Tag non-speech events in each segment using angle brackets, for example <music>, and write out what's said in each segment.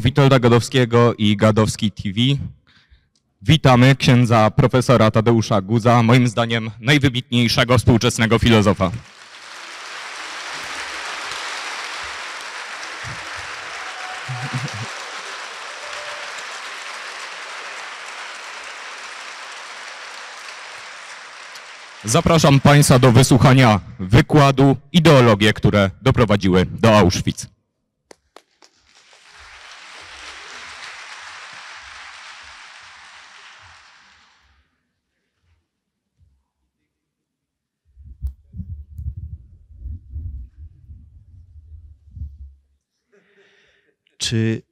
Witolda Gadowskiego i Gadowski TV. Witamy księdza profesora Tadeusza Guza, moim zdaniem najwybitniejszego współczesnego filozofa. Zapraszam Państwa do wysłuchania wykładu Ideologie, które doprowadziły do Auschwitz. Czy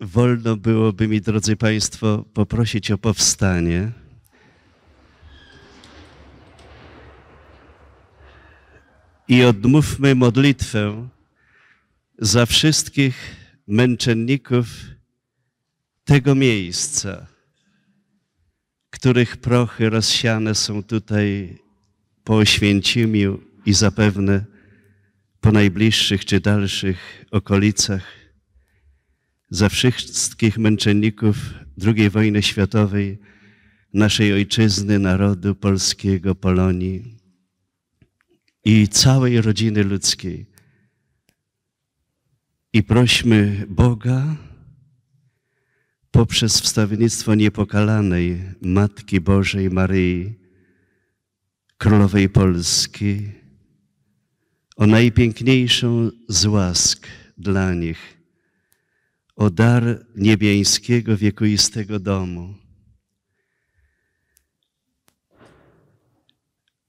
wolno byłoby mi, drodzy Państwo, poprosić o powstanie? I odmówmy modlitwę za wszystkich męczenników tego miejsca, których prochy rozsiane są tutaj po Oświęcimiu i zapewne po najbliższych czy dalszych okolicach za wszystkich męczenników II wojny światowej, naszej ojczyzny, narodu polskiego, Polonii i całej rodziny ludzkiej. I prośmy Boga poprzez wstawiennictwo niepokalanej Matki Bożej Maryi, Królowej Polski, o najpiękniejszą z łask dla nich – o dar niebieskiego, wiekuistego domu.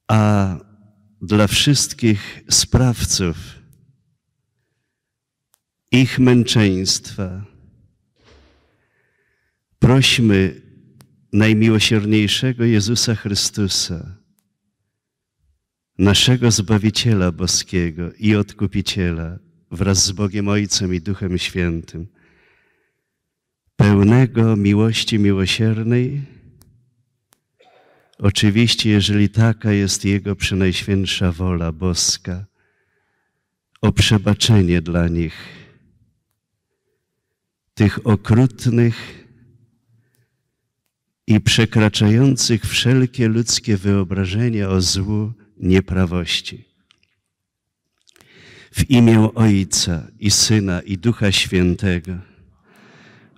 A dla wszystkich sprawców ich męczeństwa prośmy najmiłosierniejszego Jezusa Chrystusa, naszego Zbawiciela Boskiego i Odkupiciela, wraz z Bogiem Ojcem i Duchem Świętym, pełnego miłości miłosiernej. Oczywiście, jeżeli taka jest Jego przynajświętsza wola boska, o przebaczenie dla nich, tych okrutnych i przekraczających wszelkie ludzkie wyobrażenia o złu nieprawości. W imię Ojca i Syna i Ducha Świętego.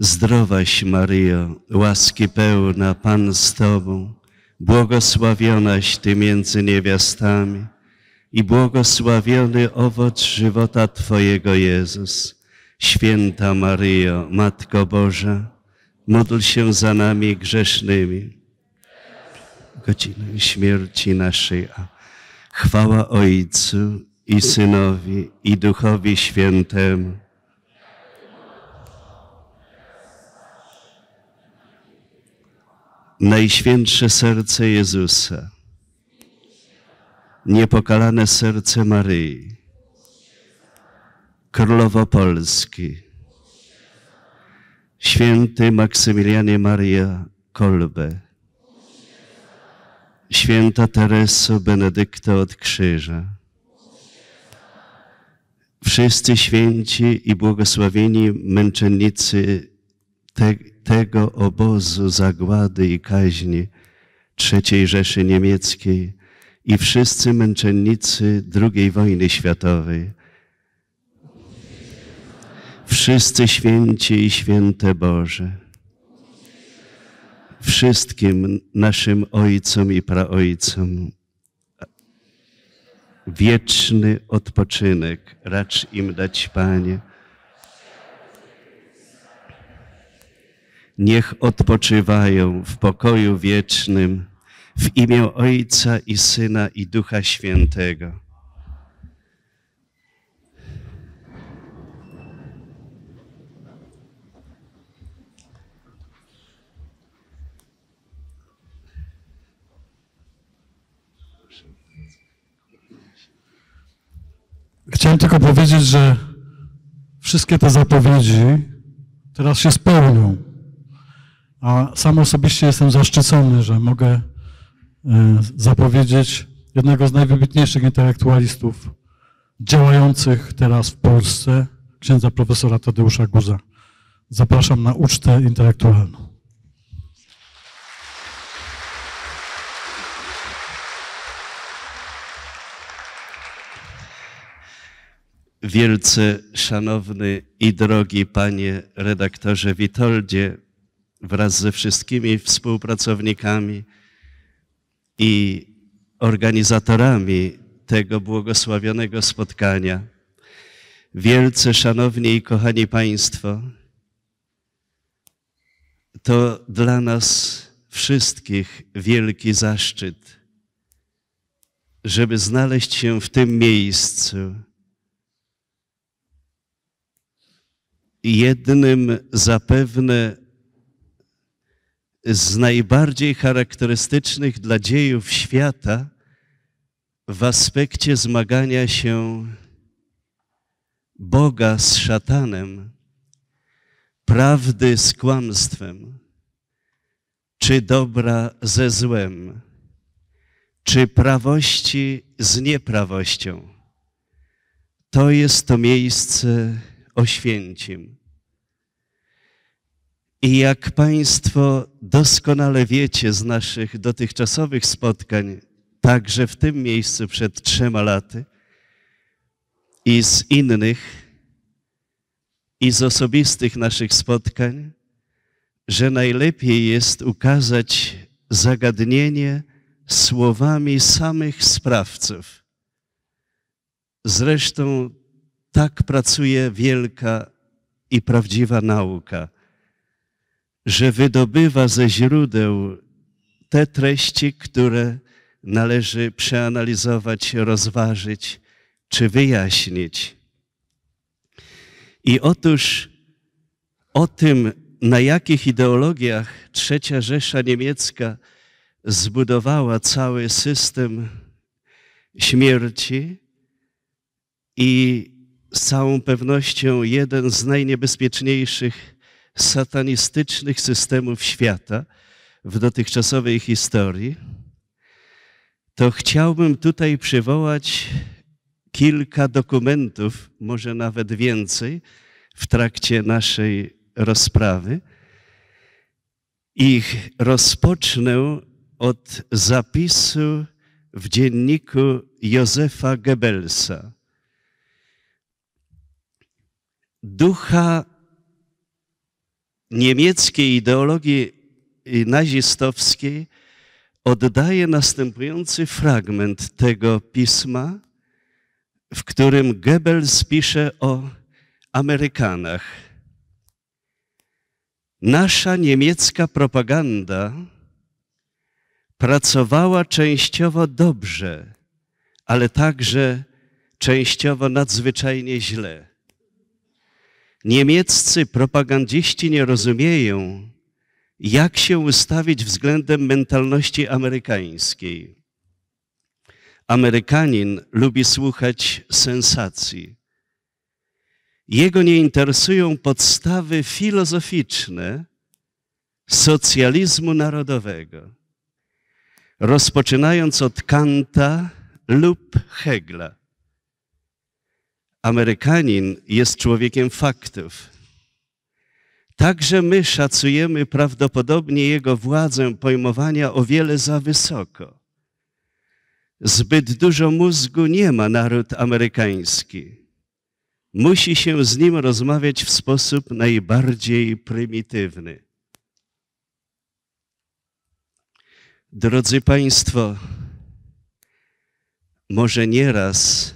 Zdrowaś Maryjo, łaski pełna, Pan z Tobą, błogosławionaś Ty między niewiastami i błogosławiony owoc żywota Twojego Jezus. Święta Maryjo, Matko Boża, módl się za nami grzesznymi. Godzinę śmierci naszej. Chwała Ojcu i Synowi i Duchowi Świętemu Najświętsze serce Jezusa, niepokalane serce Maryi, Królowo Polski, święty Maksymilianie Maria Kolbe, święta Tereso Benedykta od Krzyża, wszyscy święci i błogosławieni męczennicy te, tego obozu zagłady i kaźni III Rzeszy Niemieckiej i wszyscy męczennicy II wojny światowej, wszyscy święci i święte Boże, wszystkim naszym ojcom i praojcom wieczny odpoczynek racz im dać, Panie. niech odpoczywają w pokoju wiecznym w imię Ojca i Syna i Ducha Świętego. Chciałem tylko powiedzieć, że wszystkie te zapowiedzi teraz się spełnią. A sam osobiście jestem zaszczycony, że mogę e, zapowiedzieć jednego z najwybitniejszych intelektualistów działających teraz w Polsce, księdza profesora Tadeusza Guza. Zapraszam na ucztę intelektualną. Wielce szanowny i drogi panie redaktorze Witoldzie, wraz ze wszystkimi współpracownikami i organizatorami tego błogosławionego spotkania. Wielce szanowni i kochani Państwo, to dla nas wszystkich wielki zaszczyt, żeby znaleźć się w tym miejscu. Jednym zapewne z najbardziej charakterystycznych dla dziejów świata w aspekcie zmagania się Boga z szatanem, prawdy z kłamstwem, czy dobra ze złem, czy prawości z nieprawością. To jest to miejsce oświęcim. I jak Państwo doskonale wiecie z naszych dotychczasowych spotkań, także w tym miejscu przed trzema laty i z innych, i z osobistych naszych spotkań, że najlepiej jest ukazać zagadnienie słowami samych sprawców. Zresztą tak pracuje wielka i prawdziwa nauka – że wydobywa ze źródeł te treści, które należy przeanalizować, rozważyć czy wyjaśnić. I otóż o tym, na jakich ideologiach Trzecia Rzesza Niemiecka zbudowała cały system śmierci i z całą pewnością jeden z najniebezpieczniejszych satanistycznych systemów świata w dotychczasowej historii, to chciałbym tutaj przywołać kilka dokumentów, może nawet więcej, w trakcie naszej rozprawy. Ich rozpocznę od zapisu w dzienniku Józefa Goebbelsa. Ducha niemieckiej ideologii nazistowskiej oddaje następujący fragment tego pisma, w którym Goebbels pisze o Amerykanach. Nasza niemiecka propaganda pracowała częściowo dobrze, ale także częściowo nadzwyczajnie źle. Niemieccy propagandziści nie rozumieją, jak się ustawić względem mentalności amerykańskiej. Amerykanin lubi słuchać sensacji. Jego nie interesują podstawy filozoficzne socjalizmu narodowego, rozpoczynając od Kanta lub Hegla. Amerykanin jest człowiekiem faktów. Także my szacujemy prawdopodobnie jego władzę pojmowania o wiele za wysoko. Zbyt dużo mózgu nie ma naród amerykański. Musi się z nim rozmawiać w sposób najbardziej prymitywny. Drodzy Państwo, może nieraz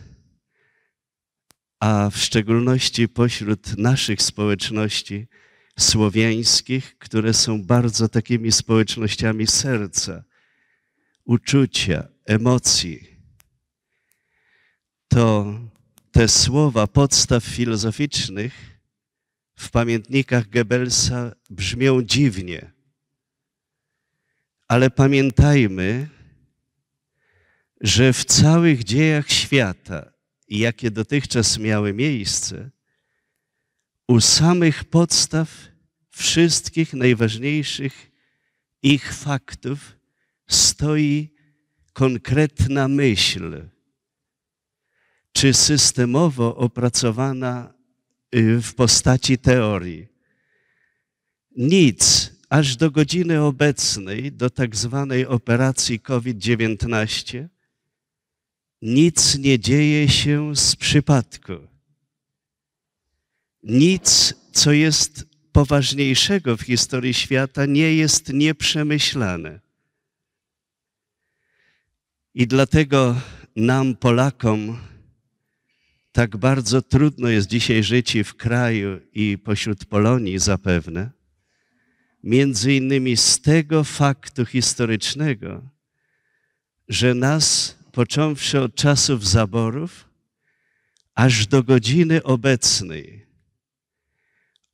a w szczególności pośród naszych społeczności słowiańskich, które są bardzo takimi społecznościami serca, uczucia, emocji, to te słowa podstaw filozoficznych w pamiętnikach Goebbelsa brzmią dziwnie. Ale pamiętajmy, że w całych dziejach świata jakie dotychczas miały miejsce, u samych podstaw wszystkich najważniejszych ich faktów stoi konkretna myśl, czy systemowo opracowana y, w postaci teorii. Nic aż do godziny obecnej, do tak zwanej operacji COVID-19, nic nie dzieje się z przypadku. Nic, co jest poważniejszego w historii świata, nie jest nieprzemyślane. I dlatego nam, Polakom, tak bardzo trudno jest dzisiaj żyć w kraju i pośród Polonii zapewne, między innymi z tego faktu historycznego, że nas począwszy od czasów zaborów, aż do godziny obecnej,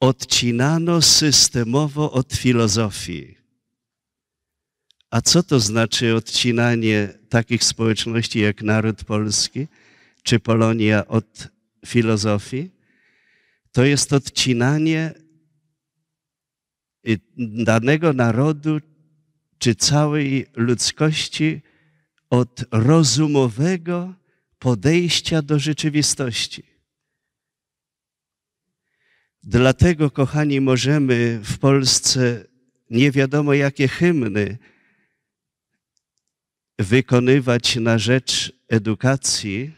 odcinano systemowo od filozofii. A co to znaczy odcinanie takich społeczności jak naród polski czy Polonia od filozofii? To jest odcinanie y, danego narodu czy całej ludzkości od rozumowego podejścia do rzeczywistości. Dlatego, kochani, możemy w Polsce nie wiadomo jakie hymny wykonywać na rzecz edukacji,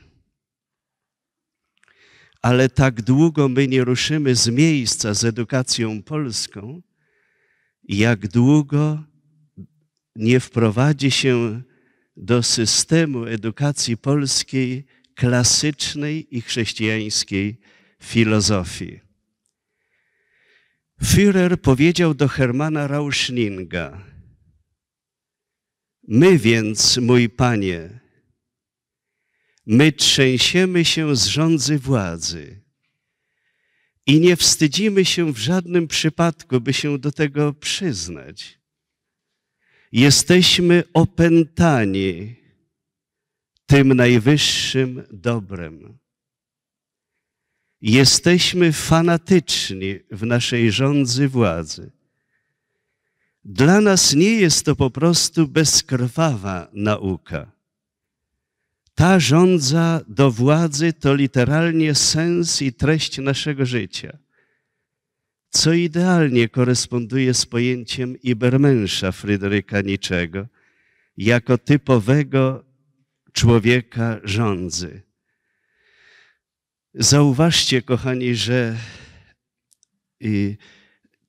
ale tak długo my nie ruszymy z miejsca z edukacją polską, jak długo nie wprowadzi się do systemu edukacji polskiej klasycznej i chrześcijańskiej filozofii. Führer powiedział do Hermana Rauschninga: My więc, mój panie, my trzęsiemy się z rządzy władzy i nie wstydzimy się w żadnym przypadku, by się do tego przyznać jesteśmy opętani tym najwyższym dobrem. Jesteśmy fanatyczni w naszej rządzy władzy. Dla nas nie jest to po prostu bezkrwawa nauka. Ta rządza do władzy to literalnie sens i treść naszego życia – co idealnie koresponduje z pojęciem Ibermensza Fryderyka Niczego jako typowego człowieka rządzy. Zauważcie, kochani, że y,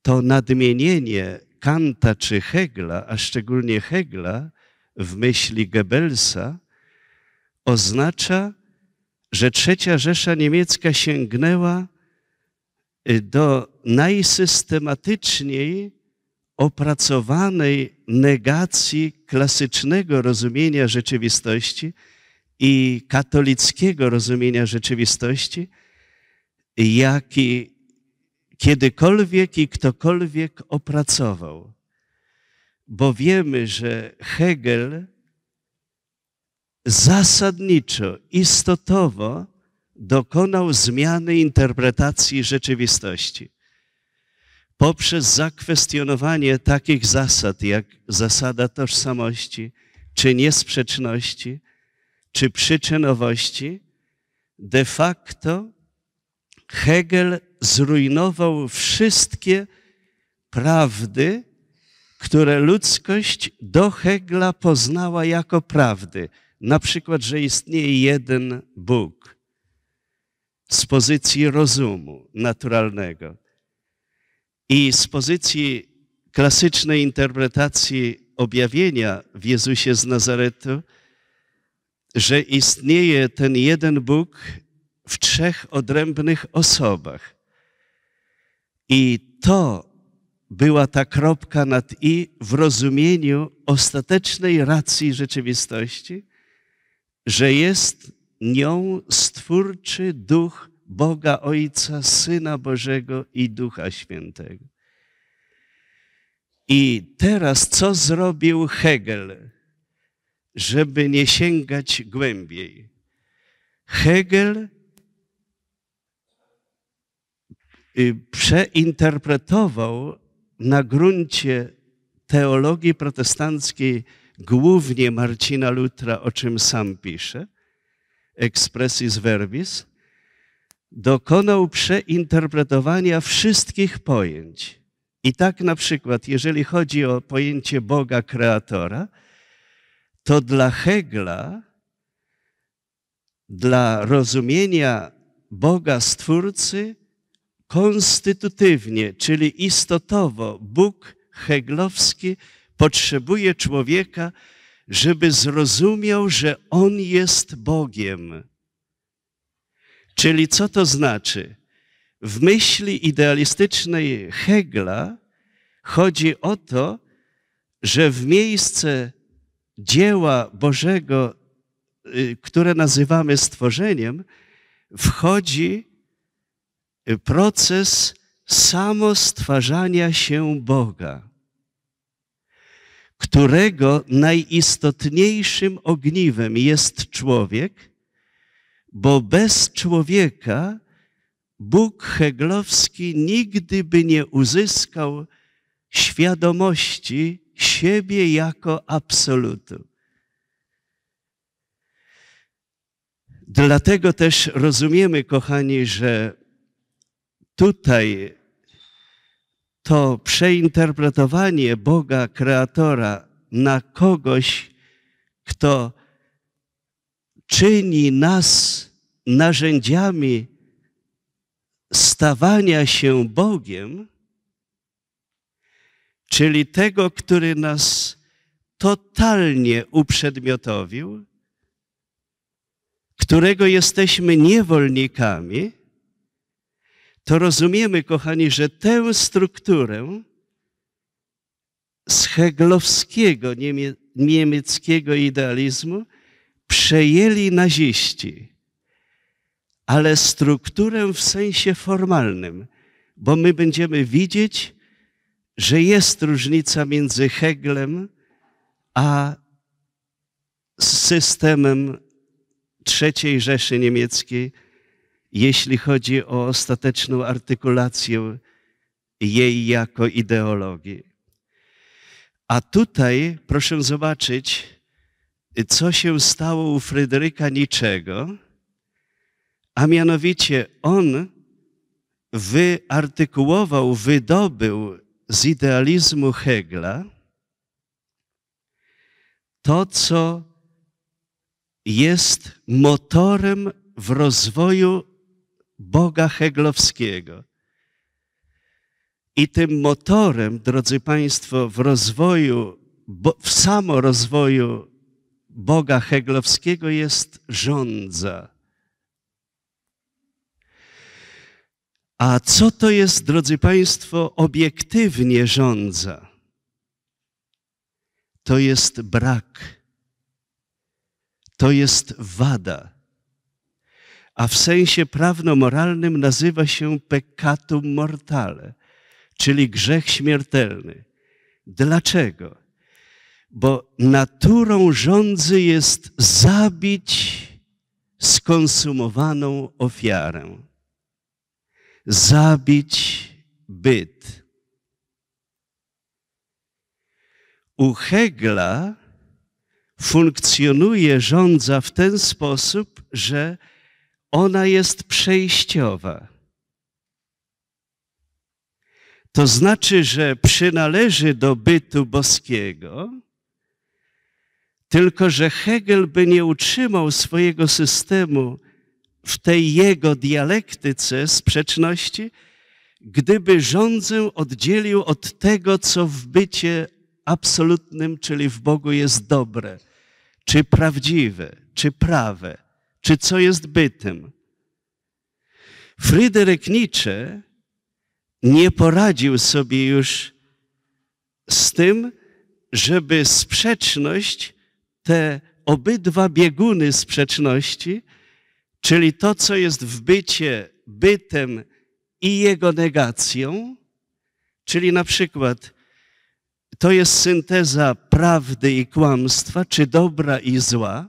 to nadmienienie Kanta czy Hegla, a szczególnie Hegla w myśli Goebbelsa, oznacza, że trzecia Rzesza Niemiecka sięgnęła Y, do najsystematyczniej opracowanej negacji klasycznego rozumienia rzeczywistości i katolickiego rozumienia rzeczywistości, jaki kiedykolwiek i ktokolwiek opracował. Bo wiemy, że Hegel zasadniczo, istotowo dokonał zmiany interpretacji rzeczywistości. Poprzez zakwestionowanie takich zasad jak zasada tożsamości, czy niesprzeczności, czy przyczynowości, de facto Hegel zrujnował wszystkie prawdy, które ludzkość do Hegla poznała jako prawdy. Na przykład, że istnieje jeden Bóg, z pozycji rozumu naturalnego i z pozycji klasycznej interpretacji objawienia w Jezusie z Nazaretu, że istnieje ten jeden Bóg w trzech odrębnych osobach. I to była ta kropka nad i w rozumieniu ostatecznej racji rzeczywistości, że jest nią stwórczy duch Boga Ojca, Syna Bożego i Ducha Świętego. I teraz co zrobił Hegel, żeby nie sięgać głębiej? Hegel y, przeinterpretował na gruncie teologii protestanckiej głównie Marcina Lutra, o czym sam pisze, expressis verbis, dokonał przeinterpretowania wszystkich pojęć. I tak na przykład, jeżeli chodzi o pojęcie Boga kreatora, to dla Hegla, dla rozumienia Boga Stwórcy, konstytutywnie, czyli istotowo, Bóg heglowski potrzebuje człowieka żeby zrozumiał, że On jest Bogiem. Czyli co to znaczy? W myśli idealistycznej Hegla chodzi o to, że w miejsce dzieła Bożego, y, które nazywamy stworzeniem, wchodzi y, proces samostwarzania się Boga którego najistotniejszym ogniwem jest człowiek, bo bez człowieka Bóg Heglowski nigdy by nie uzyskał świadomości siebie jako absolutu. Dlatego też rozumiemy, kochani, że tutaj to przeinterpretowanie Boga, Kreatora, na kogoś, kto czyni nas narzędziami stawania się Bogiem, czyli tego, który nas totalnie uprzedmiotowił, którego jesteśmy niewolnikami, to rozumiemy, kochani, że tę strukturę z heglowskiego niemieckiego idealizmu przejęli naziści, ale strukturę w sensie formalnym, bo my będziemy widzieć, że jest różnica między Heglem a systemem III Rzeszy Niemieckiej, jeśli chodzi o ostateczną artykulację jej jako ideologii. A tutaj proszę zobaczyć, co się stało u Fryderyka Niczego, a mianowicie on wyartykułował, wydobył z idealizmu Hegla to, co jest motorem w rozwoju Boga Heglowskiego. I tym motorem, drodzy Państwo, w rozwoju, w samorozwoju Boga Heglowskiego jest rządza. A co to jest, drodzy Państwo, obiektywnie rządza? To jest brak. To jest wada a w sensie prawno-moralnym nazywa się peccatum mortale, czyli grzech śmiertelny. Dlaczego? Bo naturą rządzy jest zabić skonsumowaną ofiarę, zabić byt. U Hegla funkcjonuje rządza w ten sposób, że ona jest przejściowa. To znaczy, że przynależy do bytu boskiego, tylko że Hegel by nie utrzymał swojego systemu w tej jego dialektyce sprzeczności, gdyby rządzę oddzielił od tego, co w bycie absolutnym, czyli w Bogu jest dobre, czy prawdziwe, czy prawe czy co jest bytem. Fryderyk Nietzsche nie poradził sobie już z tym, żeby sprzeczność, te obydwa bieguny sprzeczności, czyli to, co jest w bycie bytem i jego negacją, czyli na przykład to jest synteza prawdy i kłamstwa, czy dobra i zła,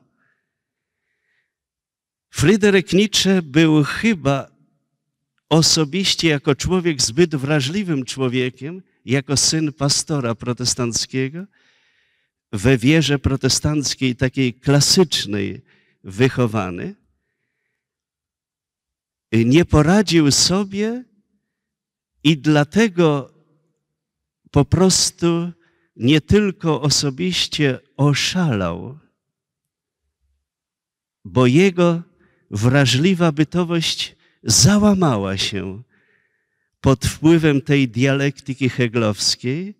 Fryderyk Nietzsche był chyba osobiście jako człowiek zbyt wrażliwym człowiekiem, jako syn pastora protestanckiego, we wierze protestanckiej, takiej klasycznej, wychowany, nie poradził sobie i dlatego po prostu nie tylko osobiście oszalał, bo jego wrażliwa bytowość załamała się pod wpływem tej dialektyki heglowskiej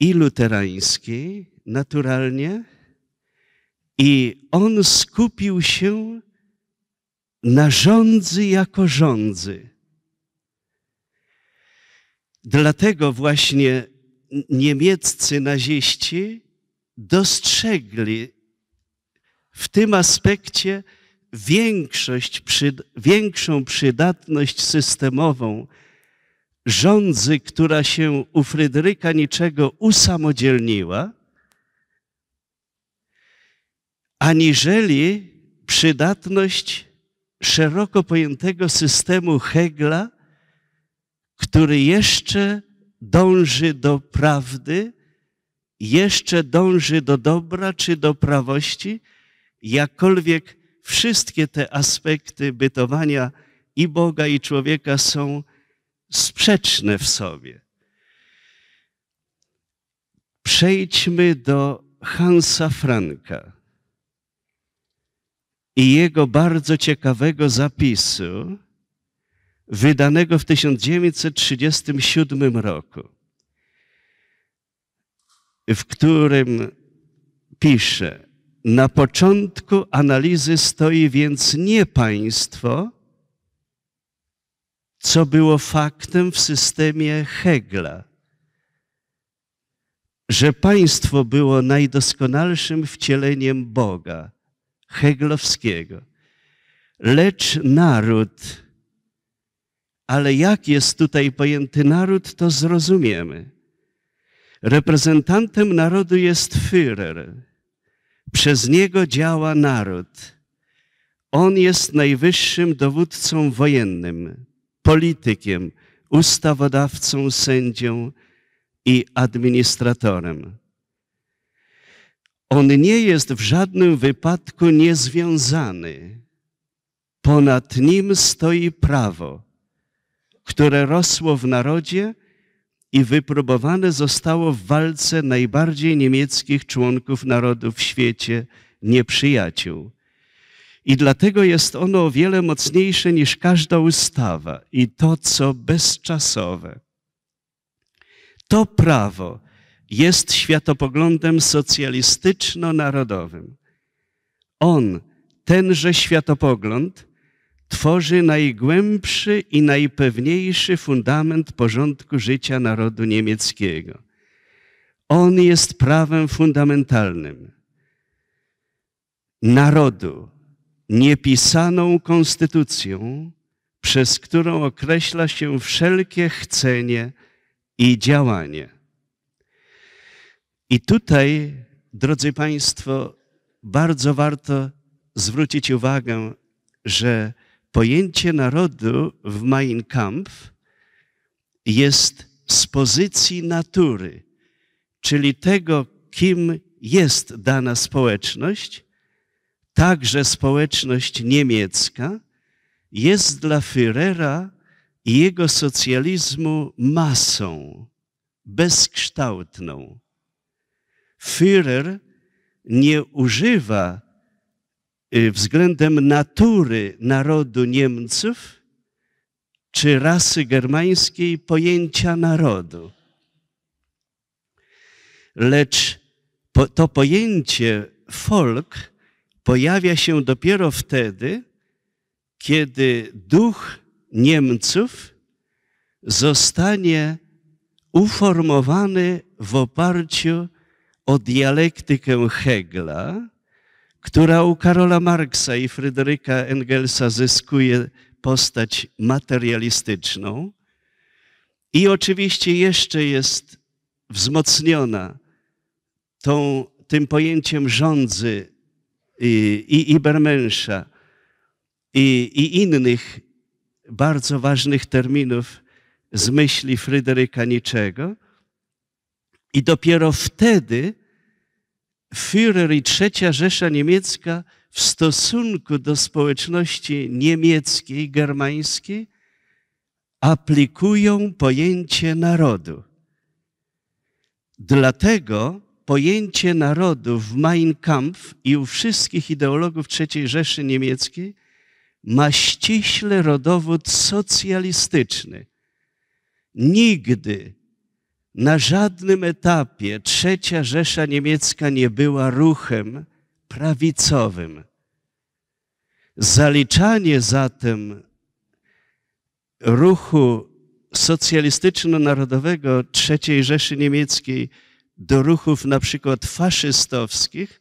i luterańskiej naturalnie i on skupił się na rządzy jako rządzy. Dlatego właśnie niemieccy naziści dostrzegli w tym aspekcie większość, przy, większą przydatność systemową rządzy, która się u Fryderyka niczego usamodzielniła, aniżeli przydatność szeroko pojętego systemu Hegla, który jeszcze dąży do prawdy, jeszcze dąży do dobra czy do prawości, jakkolwiek wszystkie te aspekty bytowania i Boga, i człowieka są sprzeczne w sobie. Przejdźmy do Hansa Franka i jego bardzo ciekawego zapisu, wydanego w 1937 roku, w którym pisze, na początku analizy stoi więc nie państwo, co było faktem w systemie Hegla, że państwo było najdoskonalszym wcieleniem Boga, heglowskiego, lecz naród. Ale jak jest tutaj pojęty naród, to zrozumiemy. Reprezentantem narodu jest Führer przez niego działa naród. On jest najwyższym dowódcą wojennym, politykiem, ustawodawcą, sędzią i administratorem. On nie jest w żadnym wypadku niezwiązany. Ponad nim stoi prawo, które rosło w narodzie i wypróbowane zostało w walce najbardziej niemieckich członków narodów w świecie, nieprzyjaciół. I dlatego jest ono o wiele mocniejsze niż każda ustawa i to, co bezczasowe. To prawo jest światopoglądem socjalistyczno-narodowym. On, tenże światopogląd, tworzy najgłębszy i najpewniejszy fundament porządku życia narodu niemieckiego. On jest prawem fundamentalnym narodu, niepisaną konstytucją, przez którą określa się wszelkie chcenie i działanie. I tutaj, drodzy Państwo, bardzo warto zwrócić uwagę, że Pojęcie narodu w Mein Kampf jest z pozycji natury, czyli tego, kim jest dana społeczność, także społeczność niemiecka, jest dla Führera i jego socjalizmu masą bezkształtną. Führer nie używa Y, względem natury narodu Niemców czy rasy germańskiej pojęcia narodu. Lecz po, to pojęcie folk pojawia się dopiero wtedy, kiedy duch Niemców zostanie uformowany w oparciu o dialektykę Hegla, która u Karola Marksa i Fryderyka Engelsa zyskuje postać materialistyczną i oczywiście jeszcze jest wzmocniona tą, tym pojęciem rządzy y, i, i Ibermensza i, i innych bardzo ważnych terminów z myśli Fryderyka Niczego. I dopiero wtedy Führer i trzecia Rzesza Niemiecka w stosunku do społeczności niemieckiej, germańskiej aplikują pojęcie narodu. Dlatego pojęcie narodu w Mein Kampf i u wszystkich ideologów III Rzeszy Niemieckiej ma ściśle rodowód socjalistyczny. Nigdy na żadnym etapie trzecia Rzesza Niemiecka nie była ruchem prawicowym. Zaliczanie zatem ruchu socjalistyczno-narodowego III Rzeszy Niemieckiej do ruchów na przykład faszystowskich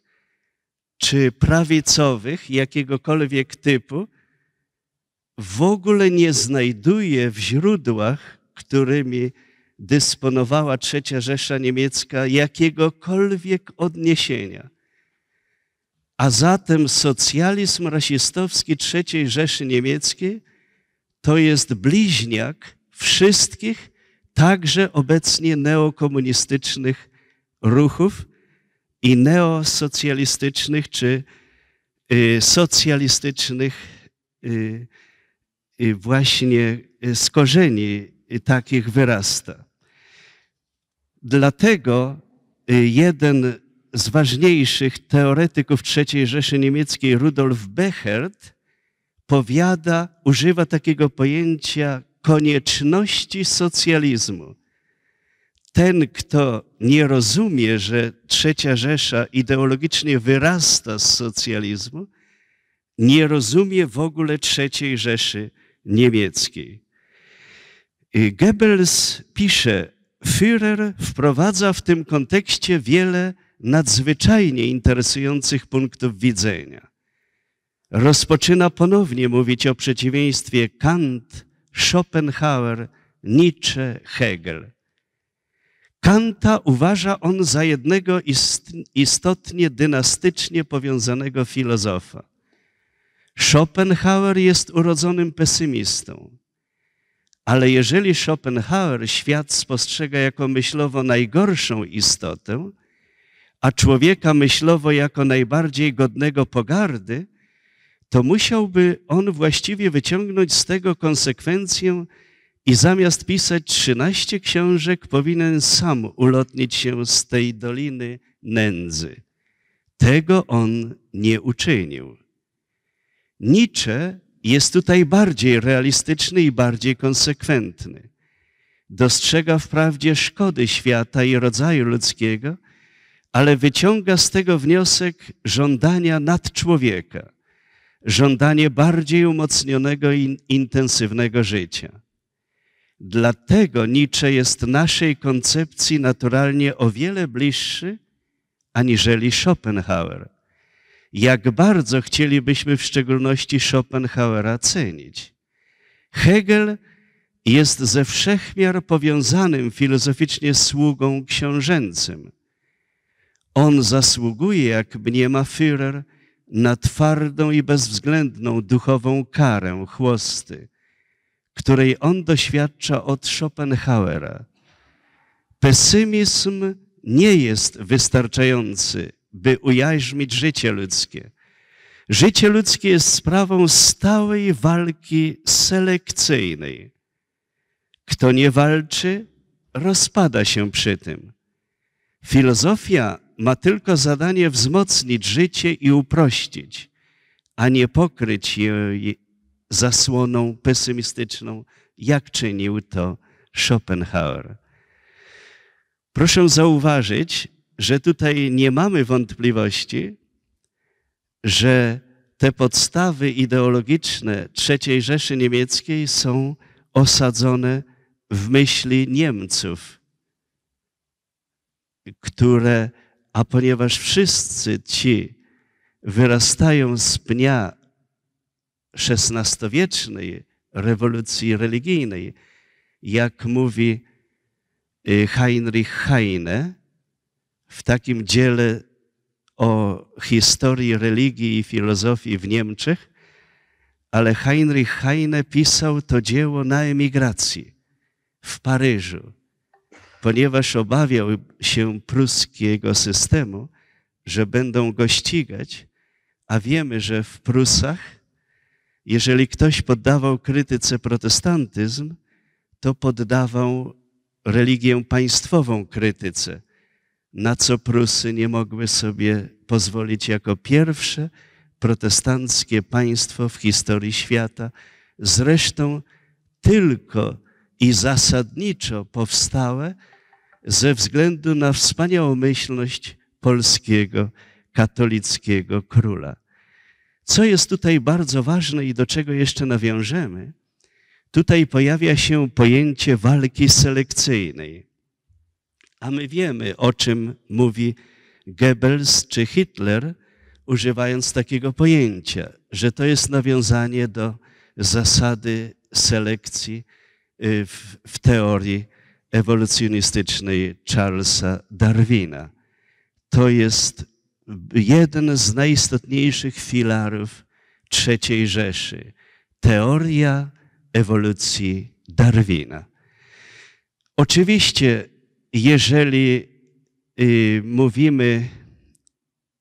czy prawicowych jakiegokolwiek typu w ogóle nie znajduje w źródłach, którymi dysponowała trzecia Rzesza Niemiecka jakiegokolwiek odniesienia. A zatem socjalizm rasistowski III Rzeszy Niemieckiej to jest bliźniak wszystkich, także obecnie neokomunistycznych ruchów i neosocjalistycznych czy y, socjalistycznych y, y, właśnie z korzeni takich wyrasta. Dlatego y, jeden z ważniejszych teoretyków III Rzeszy Niemieckiej, Rudolf Bechert, powiada, używa takiego pojęcia konieczności socjalizmu. Ten, kto nie rozumie, że Trzecia Rzesza ideologicznie wyrasta z socjalizmu, nie rozumie w ogóle III Rzeszy Niemieckiej. Y, Goebbels pisze Führer wprowadza w tym kontekście wiele nadzwyczajnie interesujących punktów widzenia. Rozpoczyna ponownie mówić o przeciwieństwie Kant, Schopenhauer, Nietzsche, Hegel. Kanta uważa on za jednego istotnie dynastycznie powiązanego filozofa. Schopenhauer jest urodzonym pesymistą. Ale jeżeli Schopenhauer świat spostrzega jako myślowo najgorszą istotę, a człowieka myślowo jako najbardziej godnego pogardy, to musiałby on właściwie wyciągnąć z tego konsekwencję i zamiast pisać 13 książek, powinien sam ulotnić się z tej doliny nędzy. Tego on nie uczynił. Nietzsche jest tutaj bardziej realistyczny i bardziej konsekwentny. Dostrzega wprawdzie szkody świata i rodzaju ludzkiego, ale wyciąga z tego wniosek żądania nad człowieka, żądanie bardziej umocnionego i intensywnego życia. Dlatego Nietzsche jest naszej koncepcji naturalnie o wiele bliższy aniżeli Schopenhauer jak bardzo chcielibyśmy w szczególności Schopenhauera cenić. Hegel jest ze wszechmiar powiązanym filozoficznie sługą książęcym. On zasługuje, jak mniema Führer, na twardą i bezwzględną duchową karę chłosty, której on doświadcza od Schopenhauera. Pesymizm nie jest wystarczający by ujarzmić życie ludzkie. Życie ludzkie jest sprawą stałej walki selekcyjnej. Kto nie walczy, rozpada się przy tym. Filozofia ma tylko zadanie wzmocnić życie i uprościć, a nie pokryć jej zasłoną pesymistyczną, jak czynił to Schopenhauer. Proszę zauważyć, że tutaj nie mamy wątpliwości, że te podstawy ideologiczne III Rzeszy Niemieckiej są osadzone w myśli Niemców, które, a ponieważ wszyscy ci wyrastają z pnia XVI-wiecznej rewolucji religijnej, jak mówi y, Heinrich Heine, w takim dziele o historii religii i filozofii w Niemczech, ale Heinrich Heine pisał to dzieło na emigracji w Paryżu, ponieważ obawiał się pruskiego systemu, że będą go ścigać, a wiemy, że w Prusach, jeżeli ktoś poddawał krytyce protestantyzm, to poddawał religię państwową krytyce na co Prusy nie mogły sobie pozwolić jako pierwsze protestanckie państwo w historii świata. Zresztą tylko i zasadniczo powstałe ze względu na wspaniałomyślność polskiego katolickiego króla. Co jest tutaj bardzo ważne i do czego jeszcze nawiążemy, tutaj pojawia się pojęcie walki selekcyjnej. A my wiemy, o czym mówi Goebbels czy Hitler, używając takiego pojęcia, że to jest nawiązanie do zasady selekcji y, w, w teorii ewolucjonistycznej Charlesa Darwina. To jest jeden z najistotniejszych filarów III Rzeszy teoria ewolucji Darwina. Oczywiście jeżeli y, mówimy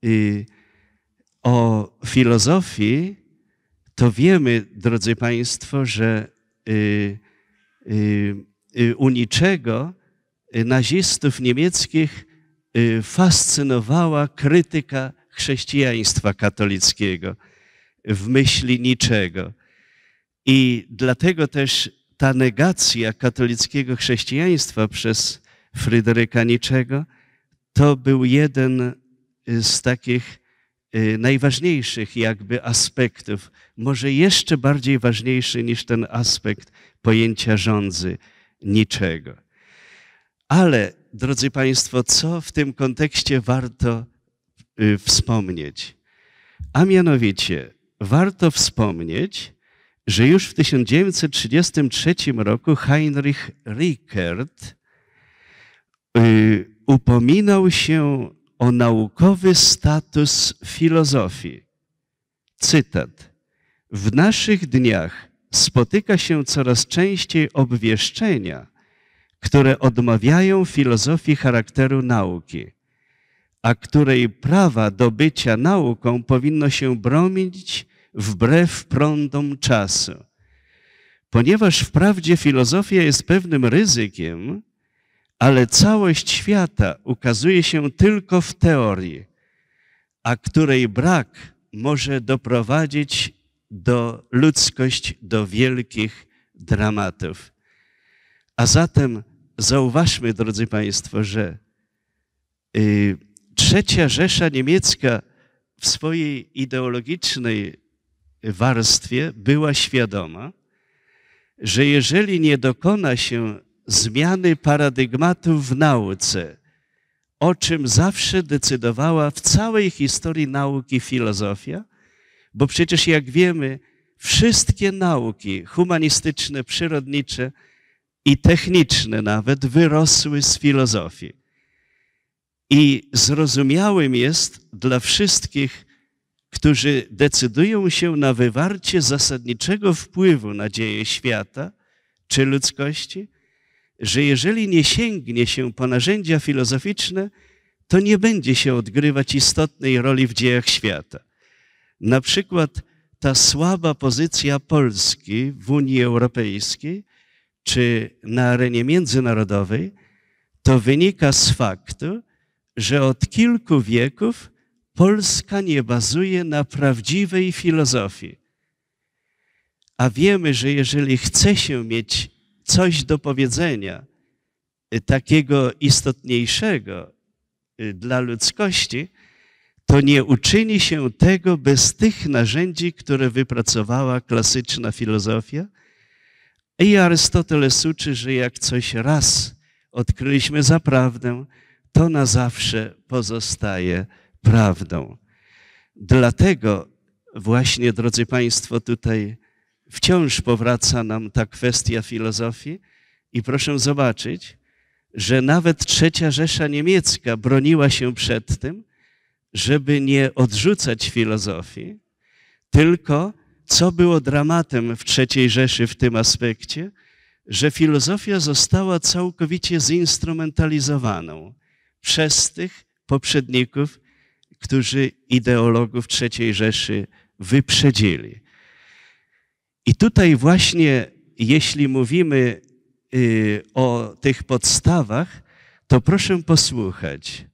y, o filozofii, to wiemy, drodzy Państwo, że y, y, y u niczego y, nazistów niemieckich fascynowała krytyka chrześcijaństwa katolickiego w myśli niczego. I dlatego też ta negacja katolickiego chrześcijaństwa przez Fryderyka Niczego, to był jeden y, z takich y, najważniejszych jakby aspektów, może jeszcze bardziej ważniejszy niż ten aspekt pojęcia rządzy niczego. Ale, drodzy Państwo, co w tym kontekście warto y, wspomnieć? A mianowicie, warto wspomnieć, że już w 1933 roku Heinrich Rickert Y, upominał się o naukowy status filozofii. Cytat. W naszych dniach spotyka się coraz częściej obwieszczenia, które odmawiają filozofii charakteru nauki, a której prawa do bycia nauką powinno się bronić wbrew prądom czasu. Ponieważ wprawdzie filozofia jest pewnym ryzykiem, ale całość świata ukazuje się tylko w teorii, a której brak może doprowadzić do ludzkość do wielkich dramatów. A zatem zauważmy, drodzy Państwo, że y, trzecia Rzesza Niemiecka w swojej ideologicznej warstwie była świadoma, że jeżeli nie dokona się zmiany paradygmatów w nauce, o czym zawsze decydowała w całej historii nauki filozofia, bo przecież jak wiemy, wszystkie nauki humanistyczne, przyrodnicze i techniczne nawet wyrosły z filozofii. I zrozumiałym jest dla wszystkich, którzy decydują się na wywarcie zasadniczego wpływu na dzieje świata czy ludzkości, że jeżeli nie sięgnie się po narzędzia filozoficzne, to nie będzie się odgrywać istotnej roli w dziejach świata. Na przykład ta słaba pozycja Polski w Unii Europejskiej czy na arenie międzynarodowej, to wynika z faktu, że od kilku wieków Polska nie bazuje na prawdziwej filozofii. A wiemy, że jeżeli chce się mieć coś do powiedzenia y, takiego istotniejszego y, dla ludzkości, to nie uczyni się tego bez tych narzędzi, które wypracowała klasyczna filozofia. I Arystoteles uczy, że jak coś raz odkryliśmy za prawdę, to na zawsze pozostaje prawdą. Dlatego właśnie, drodzy Państwo, tutaj wciąż powraca nam ta kwestia filozofii i proszę zobaczyć, że nawet trzecia Rzesza Niemiecka broniła się przed tym, żeby nie odrzucać filozofii, tylko co było dramatem w trzeciej Rzeszy w tym aspekcie, że filozofia została całkowicie zinstrumentalizowaną przez tych poprzedników, którzy ideologów trzeciej Rzeszy wyprzedzili. I tutaj właśnie, jeśli mówimy y, o tych podstawach, to proszę posłuchać,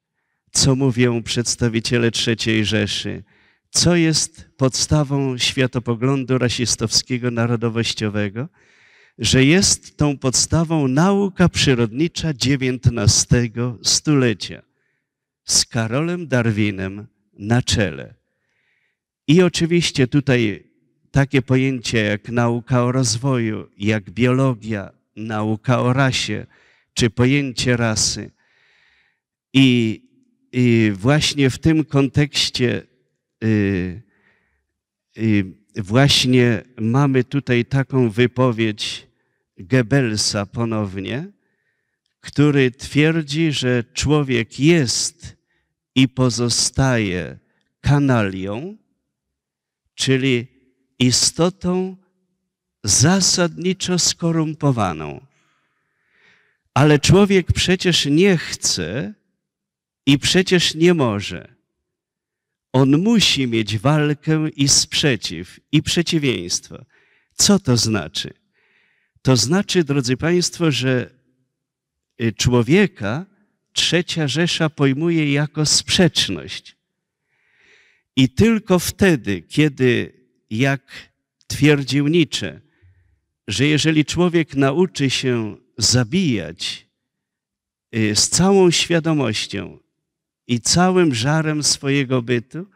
co mówią przedstawiciele III Rzeszy, co jest podstawą światopoglądu rasistowskiego, narodowościowego, że jest tą podstawą nauka przyrodnicza XIX stulecia z Karolem Darwinem na czele. I oczywiście tutaj takie pojęcia jak nauka o rozwoju, jak biologia, nauka o rasie, czy pojęcie rasy. I, i właśnie w tym kontekście y, y, właśnie mamy tutaj taką wypowiedź Goebbelsa ponownie, który twierdzi, że człowiek jest i pozostaje kanalią, czyli istotą zasadniczo skorumpowaną. Ale człowiek przecież nie chce i przecież nie może. On musi mieć walkę i sprzeciw, i przeciwieństwo. Co to znaczy? To znaczy, drodzy Państwo, że y, człowieka trzecia Rzesza pojmuje jako sprzeczność. I tylko wtedy, kiedy jak twierdził Nietzsche, że jeżeli człowiek nauczy się zabijać y, z całą świadomością i całym żarem swojego bytu,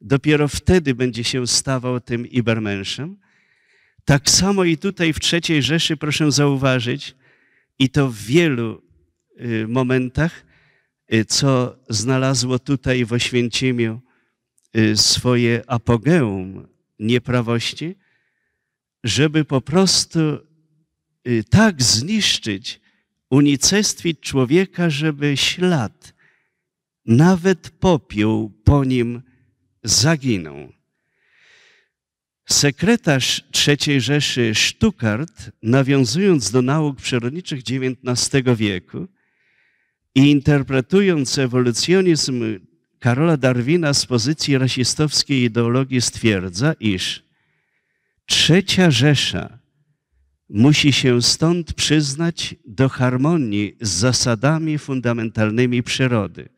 dopiero wtedy będzie się stawał tym ibermenszem. Tak samo i tutaj w III Rzeszy proszę zauważyć, i to w wielu y, momentach, y, co znalazło tutaj w Oświęcimiu swoje apogeum nieprawości, żeby po prostu y, tak zniszczyć, unicestwić człowieka, żeby ślad, nawet popiół po nim zaginął. Sekretarz III Rzeszy Stuttgart, nawiązując do nauk przyrodniczych XIX wieku i interpretując ewolucjonizm Karola Darwina z pozycji rasistowskiej ideologii stwierdza, iż Trzecia Rzesza musi się stąd przyznać do harmonii z zasadami fundamentalnymi przyrody,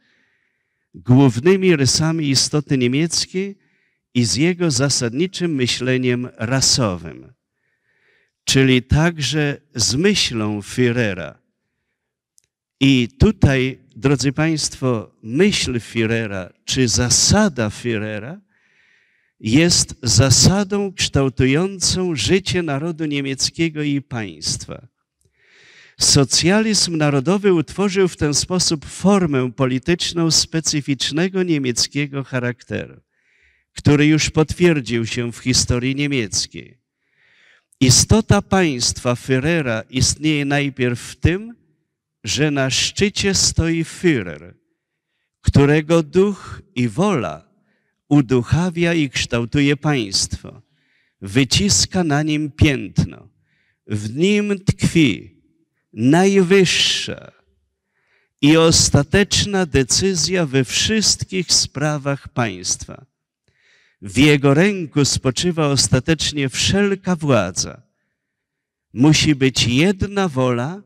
głównymi rysami istoty niemieckiej i z jego zasadniczym myśleniem rasowym, czyli także z myślą Führera. I tutaj drodzy Państwo, myśl Firera czy zasada Firera jest zasadą kształtującą życie narodu niemieckiego i państwa. Socjalizm narodowy utworzył w ten sposób formę polityczną specyficznego niemieckiego charakteru, który już potwierdził się w historii niemieckiej. Istota państwa Führera istnieje najpierw w tym, że na szczycie stoi Führer, którego duch i wola uduchawia i kształtuje państwo, wyciska na nim piętno. W nim tkwi najwyższa i ostateczna decyzja we wszystkich sprawach państwa. W jego ręku spoczywa ostatecznie wszelka władza. Musi być jedna wola,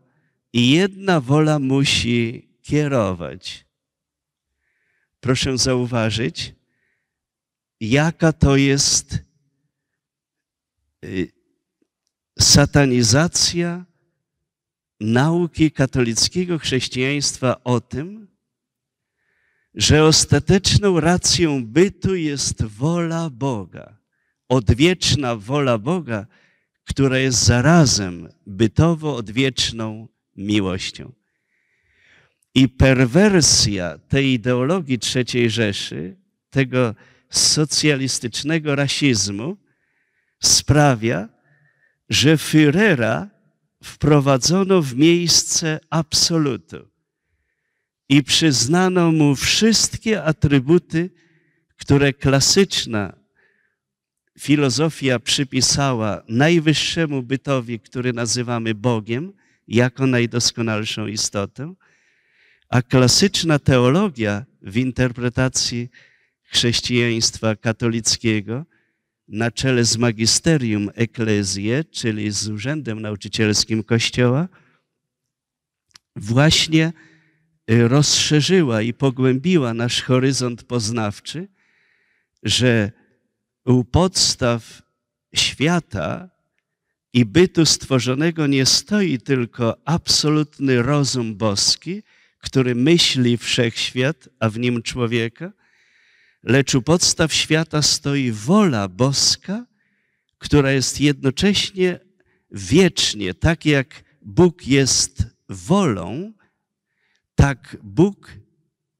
i jedna wola musi kierować. Proszę zauważyć, jaka to jest y, satanizacja nauki katolickiego chrześcijaństwa o tym, że ostateczną racją bytu jest wola Boga, odwieczna wola Boga, która jest zarazem bytowo odwieczną miłością. I perwersja tej ideologii III Rzeszy, tego socjalistycznego rasizmu, sprawia, że Führera wprowadzono w miejsce absolutu i przyznano mu wszystkie atrybuty, które klasyczna filozofia przypisała najwyższemu bytowi, który nazywamy Bogiem, jako najdoskonalszą istotę, a klasyczna teologia w interpretacji chrześcijaństwa katolickiego na czele z magisterium eklezje, czyli z urzędem nauczycielskim Kościoła, właśnie y, rozszerzyła i pogłębiła nasz horyzont poznawczy, że u podstaw świata i bytu stworzonego nie stoi tylko absolutny rozum boski, który myśli wszechświat, a w nim człowieka, lecz u podstaw świata stoi wola boska, która jest jednocześnie wiecznie, tak jak Bóg jest wolą, tak Bóg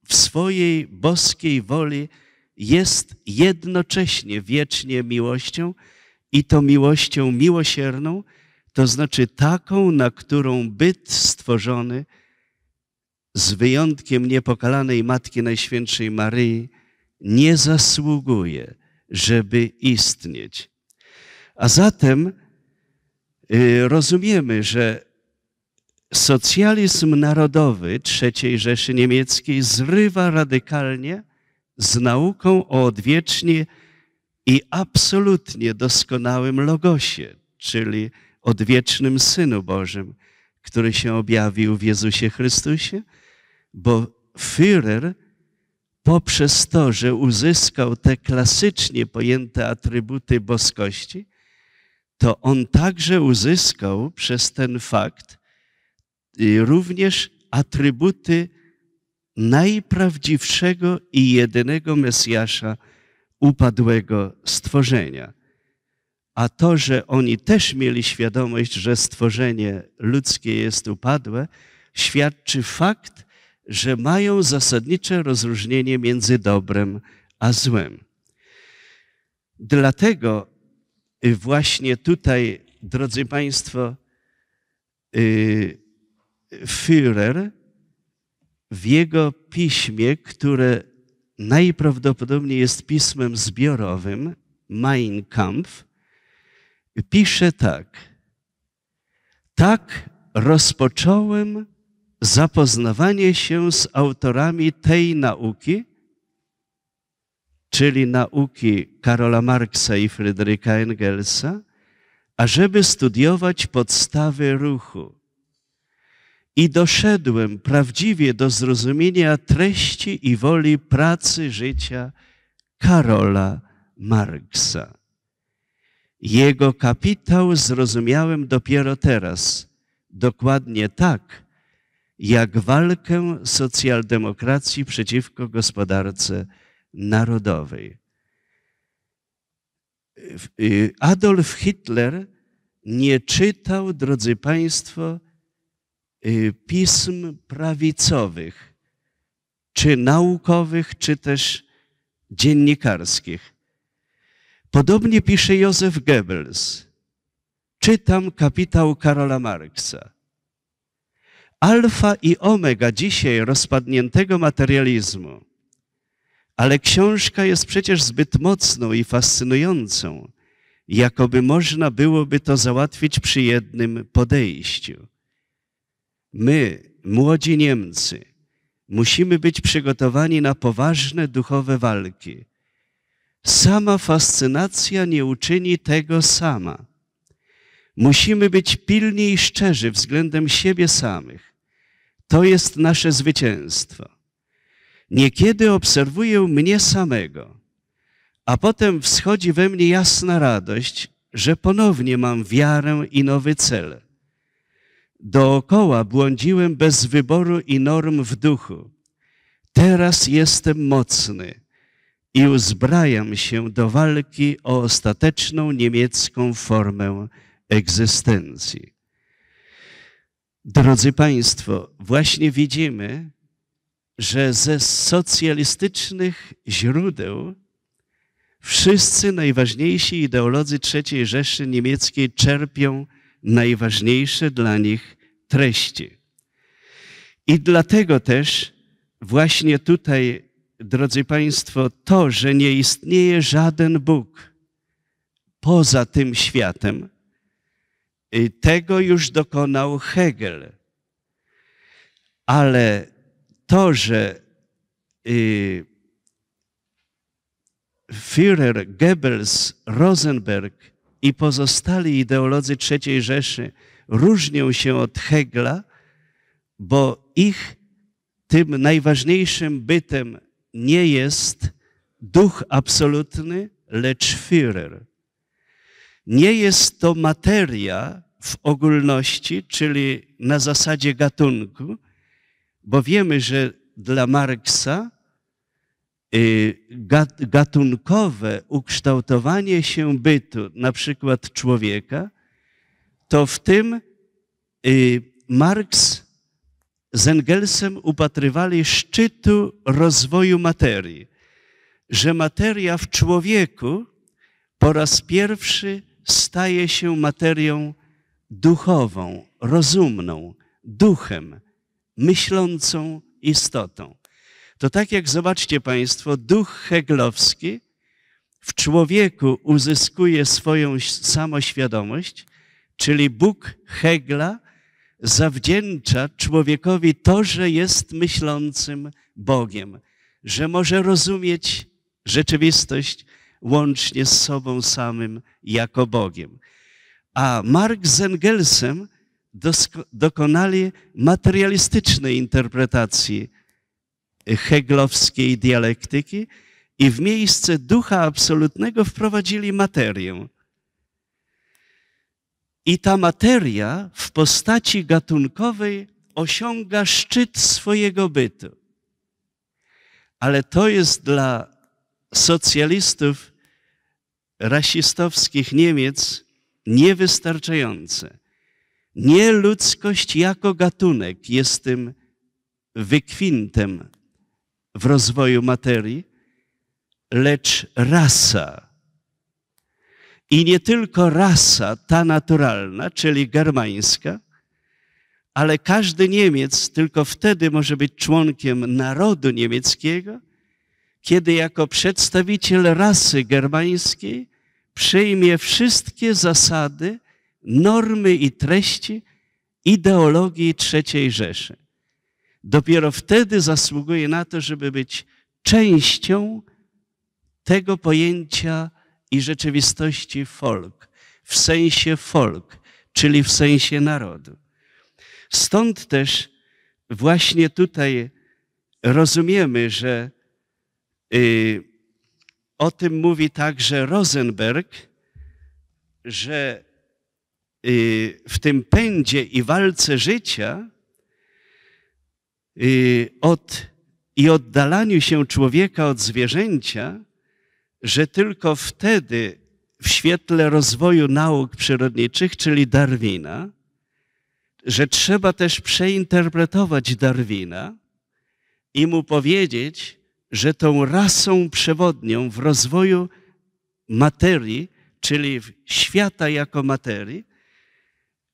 w swojej boskiej woli jest jednocześnie wiecznie miłością, i to miłością miłosierną, to znaczy taką, na którą byt stworzony, z wyjątkiem niepokalanej Matki Najświętszej Maryi, nie zasługuje, żeby istnieć. A zatem y, rozumiemy, że socjalizm narodowy III Rzeszy Niemieckiej zrywa radykalnie z nauką o odwiecznej i absolutnie doskonałym Logosie, czyli odwiecznym Synu Bożym, który się objawił w Jezusie Chrystusie, bo Führer poprzez to, że uzyskał te klasycznie pojęte atrybuty boskości, to on także uzyskał przez ten fakt y, również atrybuty najprawdziwszego i jedynego Mesjasza, upadłego stworzenia. A to, że oni też mieli świadomość, że stworzenie ludzkie jest upadłe, świadczy fakt, że mają zasadnicze rozróżnienie między dobrem a złem. Dlatego y, właśnie tutaj, drodzy Państwo, y, Führer w jego piśmie, które najprawdopodobniej jest pismem zbiorowym, Mein Kampf, pisze tak. Tak rozpocząłem zapoznawanie się z autorami tej nauki, czyli nauki Karola Marksa i Fryderyka Engelsa, ażeby studiować podstawy ruchu i doszedłem prawdziwie do zrozumienia treści i woli pracy życia Karola Marksa. Jego kapitał zrozumiałem dopiero teraz, dokładnie tak, jak walkę socjaldemokracji przeciwko gospodarce narodowej. Y, Adolf Hitler nie czytał, drodzy Państwo, Y, pism prawicowych, czy naukowych, czy też dziennikarskich. Podobnie pisze Józef Goebbels. Czytam kapitał Karola Marksa. Alfa i omega dzisiaj rozpadniętego materializmu. Ale książka jest przecież zbyt mocną i fascynującą, jakoby można byłoby to załatwić przy jednym podejściu. My, młodzi Niemcy, musimy być przygotowani na poważne duchowe walki. Sama fascynacja nie uczyni tego sama. Musimy być pilni i szczerzy względem siebie samych. To jest nasze zwycięstwo. Niekiedy obserwuję mnie samego, a potem wschodzi we mnie jasna radość, że ponownie mam wiarę i nowy cel. Dookoła błądziłem bez wyboru i norm w duchu. Teraz jestem mocny i uzbrajam się do walki o ostateczną niemiecką formę egzystencji. Drodzy Państwo, właśnie widzimy, że ze socjalistycznych źródeł wszyscy najważniejsi ideolodzy III Rzeszy Niemieckiej czerpią najważniejsze dla nich treści. I dlatego też właśnie tutaj, drodzy Państwo, to, że nie istnieje żaden Bóg poza tym światem, y, tego już dokonał Hegel. Ale to, że y, Führer, Goebbels, Rosenberg i pozostali ideolodzy III Rzeszy różnią się od Hegla, bo ich tym najważniejszym bytem nie jest duch absolutny, lecz Führer. Nie jest to materia w ogólności, czyli na zasadzie gatunku, bo wiemy, że dla Marksa Y, gatunkowe ukształtowanie się bytu, na przykład człowieka, to w tym y, Marx z Engelsem upatrywali szczytu rozwoju materii, że materia w człowieku po raz pierwszy staje się materią duchową, rozumną, duchem, myślącą istotą. To tak jak zobaczcie Państwo, duch heglowski w człowieku uzyskuje swoją samoświadomość, czyli Bóg Hegla zawdzięcza człowiekowi to, że jest myślącym Bogiem, że może rozumieć rzeczywistość łącznie z sobą samym jako Bogiem. A Mark z Engelsem dokonali materialistycznej interpretacji heglowskiej dialektyki i w miejsce ducha absolutnego wprowadzili materię. I ta materia w postaci gatunkowej osiąga szczyt swojego bytu. Ale to jest dla socjalistów rasistowskich Niemiec niewystarczające. Nie ludzkość jako gatunek jest tym wykwintem w rozwoju materii, lecz rasa. I nie tylko rasa ta naturalna, czyli germańska, ale każdy Niemiec tylko wtedy może być członkiem narodu niemieckiego, kiedy jako przedstawiciel rasy germańskiej przyjmie wszystkie zasady, normy i treści ideologii III Rzeszy dopiero wtedy zasługuje na to, żeby być częścią tego pojęcia i rzeczywistości folk, w sensie folk, czyli w sensie narodu. Stąd też właśnie tutaj rozumiemy, że yy, o tym mówi także Rosenberg, że yy, w tym pędzie i walce życia Y, od, i oddalaniu się człowieka od zwierzęcia, że tylko wtedy w świetle rozwoju nauk przyrodniczych, czyli Darwina, że trzeba też przeinterpretować Darwina i mu powiedzieć, że tą rasą przewodnią w rozwoju materii, czyli świata jako materii,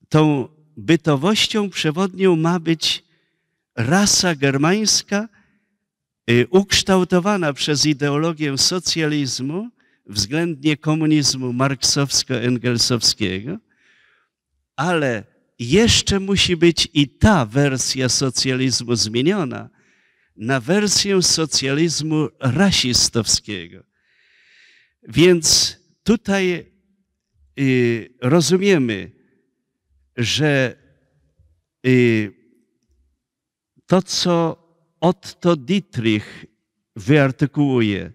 tą bytowością przewodnią ma być rasa germańska y, ukształtowana przez ideologię socjalizmu, względnie komunizmu marksowsko-engelsowskiego, ale jeszcze musi być i ta wersja socjalizmu zmieniona na wersję socjalizmu rasistowskiego. Więc tutaj y, rozumiemy, że y, to, co Otto Dietrich wyartykułuje,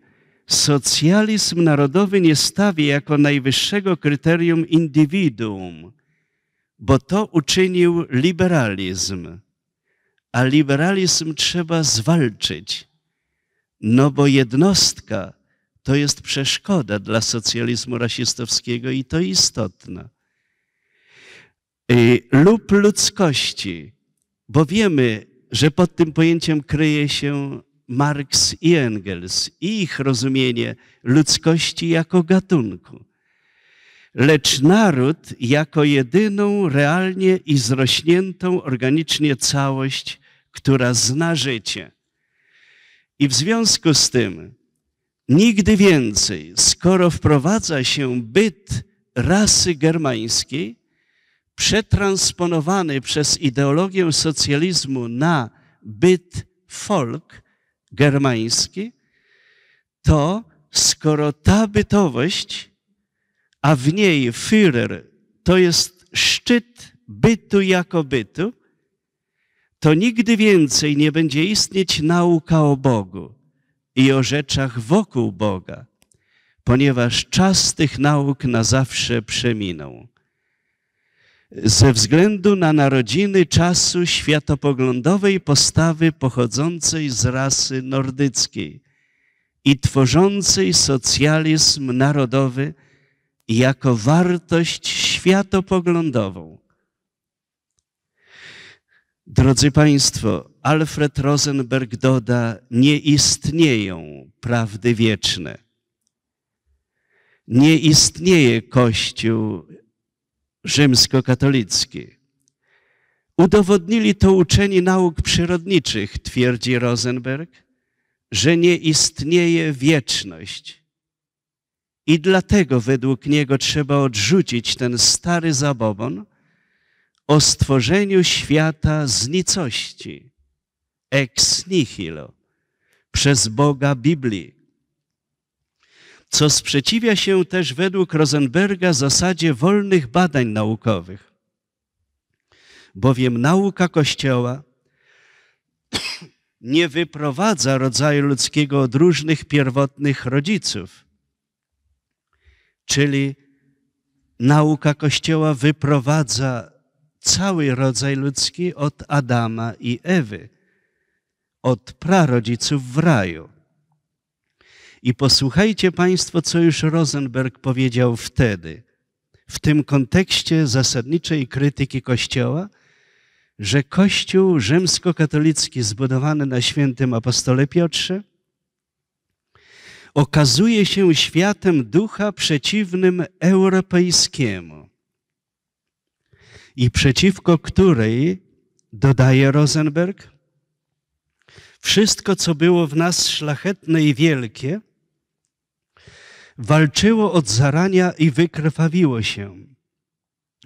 socjalizm narodowy nie stawi jako najwyższego kryterium indywiduum, bo to uczynił liberalizm. A liberalizm trzeba zwalczyć, no bo jednostka to jest przeszkoda dla socjalizmu rasistowskiego i to istotna. Y, lub ludzkości, bo wiemy, że pod tym pojęciem kryje się Marx i Engels i ich rozumienie ludzkości jako gatunku. Lecz naród jako jedyną realnie i zrośniętą organicznie całość, która zna życie. I w związku z tym nigdy więcej, skoro wprowadza się byt rasy germańskiej, przetransponowany przez ideologię socjalizmu na byt folk germański, to skoro ta bytowość, a w niej Führer to jest szczyt bytu jako bytu, to nigdy więcej nie będzie istnieć nauka o Bogu i o rzeczach wokół Boga, ponieważ czas tych nauk na zawsze przeminął ze względu na narodziny czasu światopoglądowej postawy pochodzącej z rasy nordyckiej i tworzącej socjalizm narodowy jako wartość światopoglądową. Drodzy Państwo, Alfred Rosenberg doda, nie istnieją prawdy wieczne. Nie istnieje Kościół rzymskokatolicki. Udowodnili to uczeni nauk przyrodniczych, twierdzi Rosenberg, że nie istnieje wieczność. I dlatego według niego trzeba odrzucić ten stary zabobon o stworzeniu świata z nicości, ex nihilo, przez Boga Biblii co sprzeciwia się też według Rosenberga zasadzie wolnych badań naukowych. Bowiem nauka Kościoła <coughs> nie wyprowadza rodzaju ludzkiego od różnych pierwotnych rodziców. Czyli nauka Kościoła wyprowadza cały rodzaj ludzki od Adama i Ewy, od prarodziców w raju. I posłuchajcie Państwo, co już Rosenberg powiedział wtedy, w tym kontekście zasadniczej krytyki Kościoła, że Kościół rzymskokatolicki zbudowany na świętym apostole Piotrze okazuje się światem ducha przeciwnym europejskiemu i przeciwko której, dodaje Rosenberg, wszystko, co było w nas szlachetne i wielkie, walczyło od zarania i wykrwawiło się,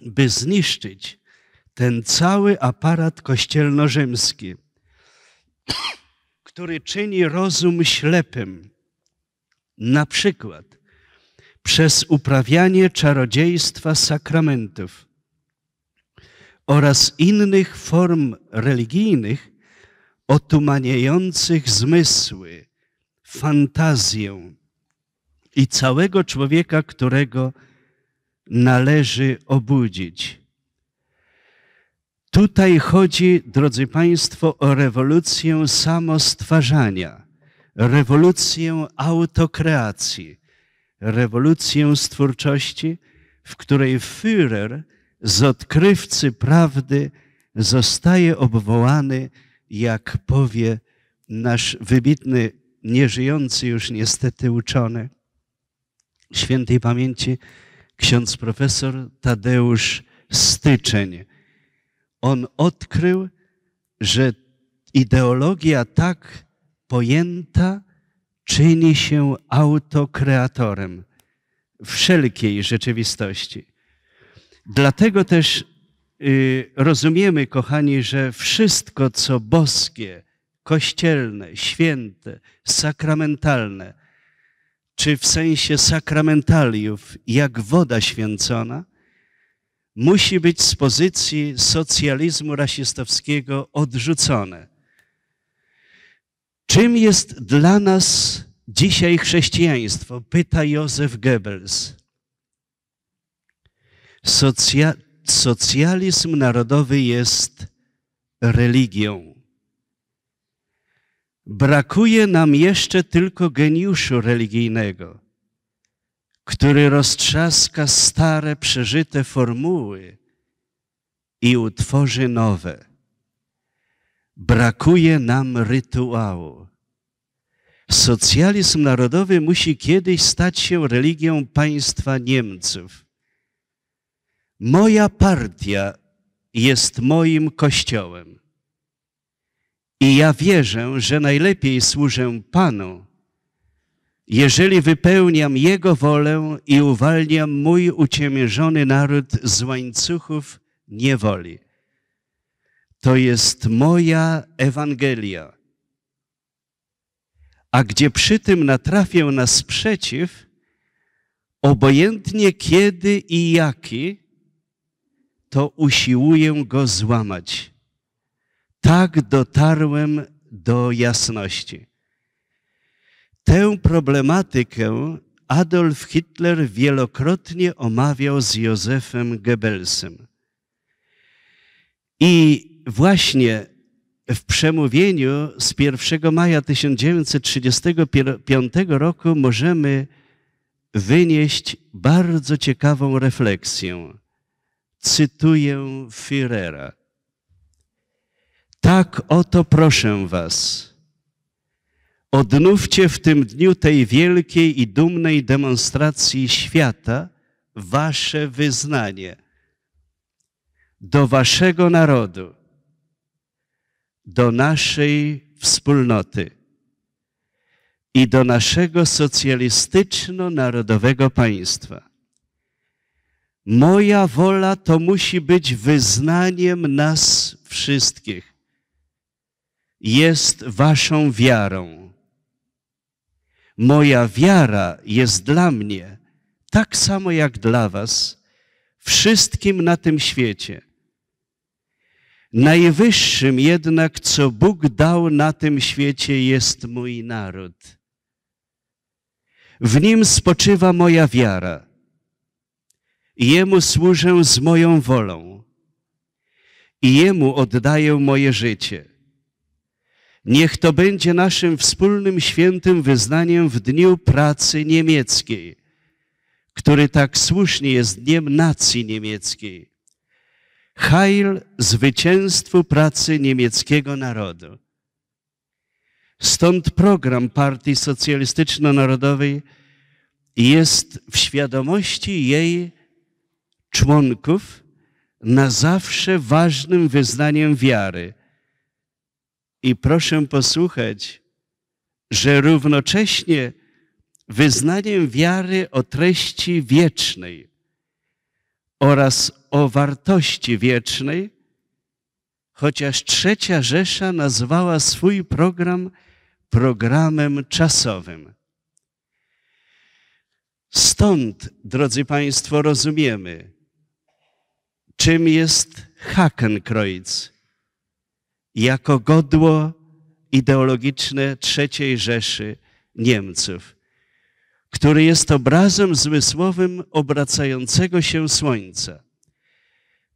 by zniszczyć ten cały aparat kościelno-rzymski, który czyni rozum ślepym. Na przykład przez uprawianie czarodziejstwa sakramentów oraz innych form religijnych otumaniających zmysły, fantazję, i całego człowieka, którego należy obudzić. Tutaj chodzi, drodzy Państwo, o rewolucję samostwarzania, rewolucję autokreacji, rewolucję stwórczości, w której Führer z odkrywcy prawdy zostaje obwołany, jak powie nasz wybitny, nieżyjący już niestety uczony, świętej pamięci ksiądz profesor Tadeusz Styczeń. On odkrył, że ideologia tak pojęta czyni się autokreatorem wszelkiej rzeczywistości. Dlatego też y, rozumiemy, kochani, że wszystko, co boskie, kościelne, święte, sakramentalne, czy w sensie sakramentaliów, jak woda święcona, musi być z pozycji socjalizmu rasistowskiego odrzucone. Czym jest dla nas dzisiaj chrześcijaństwo? Pyta Józef Goebbels. Socja socjalizm narodowy jest religią. Brakuje nam jeszcze tylko geniuszu religijnego, który roztrzaska stare, przeżyte formuły i utworzy nowe. Brakuje nam rytuału. Socjalizm narodowy musi kiedyś stać się religią państwa Niemców. Moja partia jest moim kościołem. I ja wierzę, że najlepiej służę Panu, jeżeli wypełniam Jego wolę i uwalniam mój uciemierzony naród z łańcuchów niewoli. To jest moja Ewangelia. A gdzie przy tym natrafię na sprzeciw, obojętnie kiedy i jaki, to usiłuję go złamać tak dotarłem do jasności. Tę problematykę Adolf Hitler wielokrotnie omawiał z Józefem Goebbelsem. I właśnie w przemówieniu z 1 maja 1935 roku możemy wynieść bardzo ciekawą refleksję. Cytuję Führera. Tak oto proszę was. Odnówcie w tym dniu tej wielkiej i dumnej demonstracji świata wasze wyznanie do waszego narodu, do naszej wspólnoty i do naszego socjalistyczno-narodowego państwa. Moja wola to musi być wyznaniem nas wszystkich jest waszą wiarą. Moja wiara jest dla mnie tak samo jak dla was, wszystkim na tym świecie. Najwyższym jednak, co Bóg dał na tym świecie, jest mój naród. W nim spoczywa moja wiara. Jemu służę z moją wolą i Jemu oddaję moje życie. Niech to będzie naszym wspólnym świętym wyznaniem w Dniu Pracy Niemieckiej, który tak słusznie jest Dniem Nacji Niemieckiej. Heil zwycięstwu pracy niemieckiego narodu. Stąd program Partii Socjalistyczno-Narodowej jest w świadomości jej członków na zawsze ważnym wyznaniem wiary – i proszę posłuchać, że równocześnie wyznaniem wiary o treści wiecznej oraz o wartości wiecznej, chociaż Trzecia Rzesza nazwała swój program programem czasowym. Stąd, drodzy Państwo, rozumiemy, czym jest Hakenkreuz, jako godło ideologiczne III Rzeszy Niemców, który jest obrazem zmysłowym obracającego się słońca.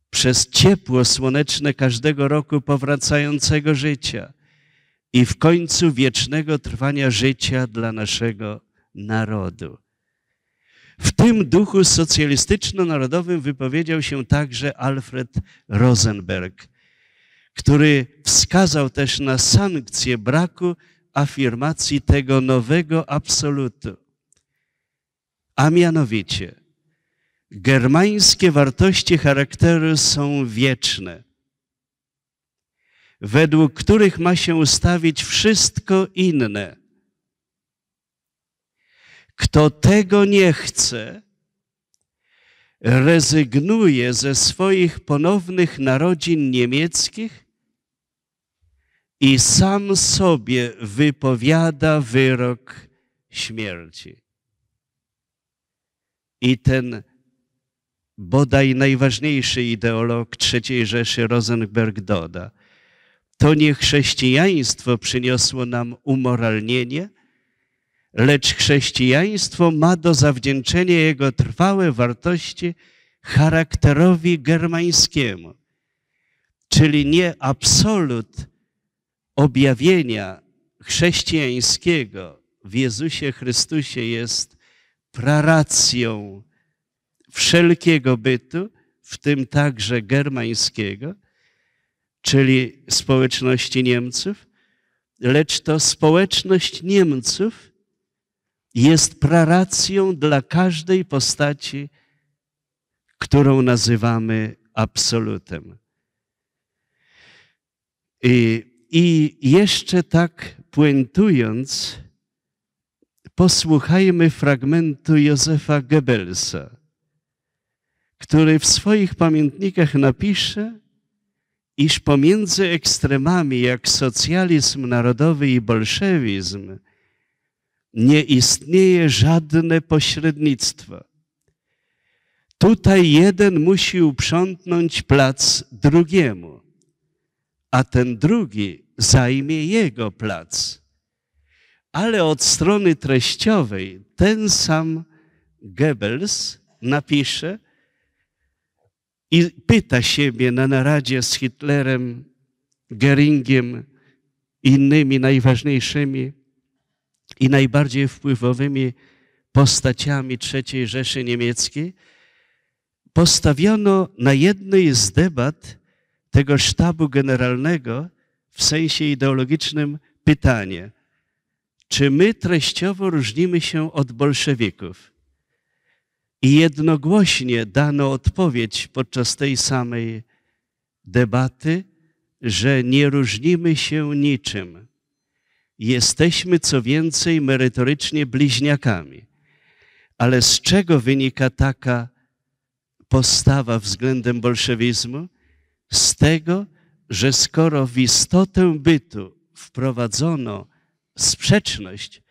Przez ciepło słoneczne każdego roku powracającego życia i w końcu wiecznego trwania życia dla naszego narodu. W tym duchu socjalistyczno-narodowym wypowiedział się także Alfred Rosenberg – który wskazał też na sankcję braku afirmacji tego nowego absolutu. A mianowicie, germańskie wartości charakteru są wieczne, według których ma się ustawić wszystko inne. Kto tego nie chce, rezygnuje ze swoich ponownych narodzin niemieckich i sam sobie wypowiada wyrok śmierci. I ten bodaj najważniejszy ideolog III Rzeszy Rosenberg doda, to nie chrześcijaństwo przyniosło nam umoralnienie, lecz chrześcijaństwo ma do zawdzięczenia jego trwałe wartości charakterowi germańskiemu. Czyli nie absolut objawienia chrześcijańskiego w Jezusie Chrystusie jest praracją wszelkiego bytu, w tym także germańskiego, czyli społeczności Niemców, lecz to społeczność Niemców jest praracją dla każdej postaci, którą nazywamy absolutem. I i jeszcze tak puentując, posłuchajmy fragmentu Józefa Goebbelsa, który w swoich pamiętnikach napisze, iż pomiędzy ekstremami jak socjalizm narodowy i bolszewizm nie istnieje żadne pośrednictwo. Tutaj jeden musi uprzątnąć plac drugiemu a ten drugi zajmie jego plac. Ale od strony treściowej ten sam Goebbels napisze i pyta siebie na naradzie z Hitlerem, Geringiem, innymi najważniejszymi i najbardziej wpływowymi postaciami III Rzeszy Niemieckiej, postawiono na jednej z debat tego sztabu generalnego w sensie ideologicznym pytanie, czy my treściowo różnimy się od bolszewików? I jednogłośnie dano odpowiedź podczas tej samej debaty, że nie różnimy się niczym. Jesteśmy co więcej merytorycznie bliźniakami. Ale z czego wynika taka postawa względem bolszewizmu? z tego, że skoro w istotę bytu wprowadzono sprzeczność,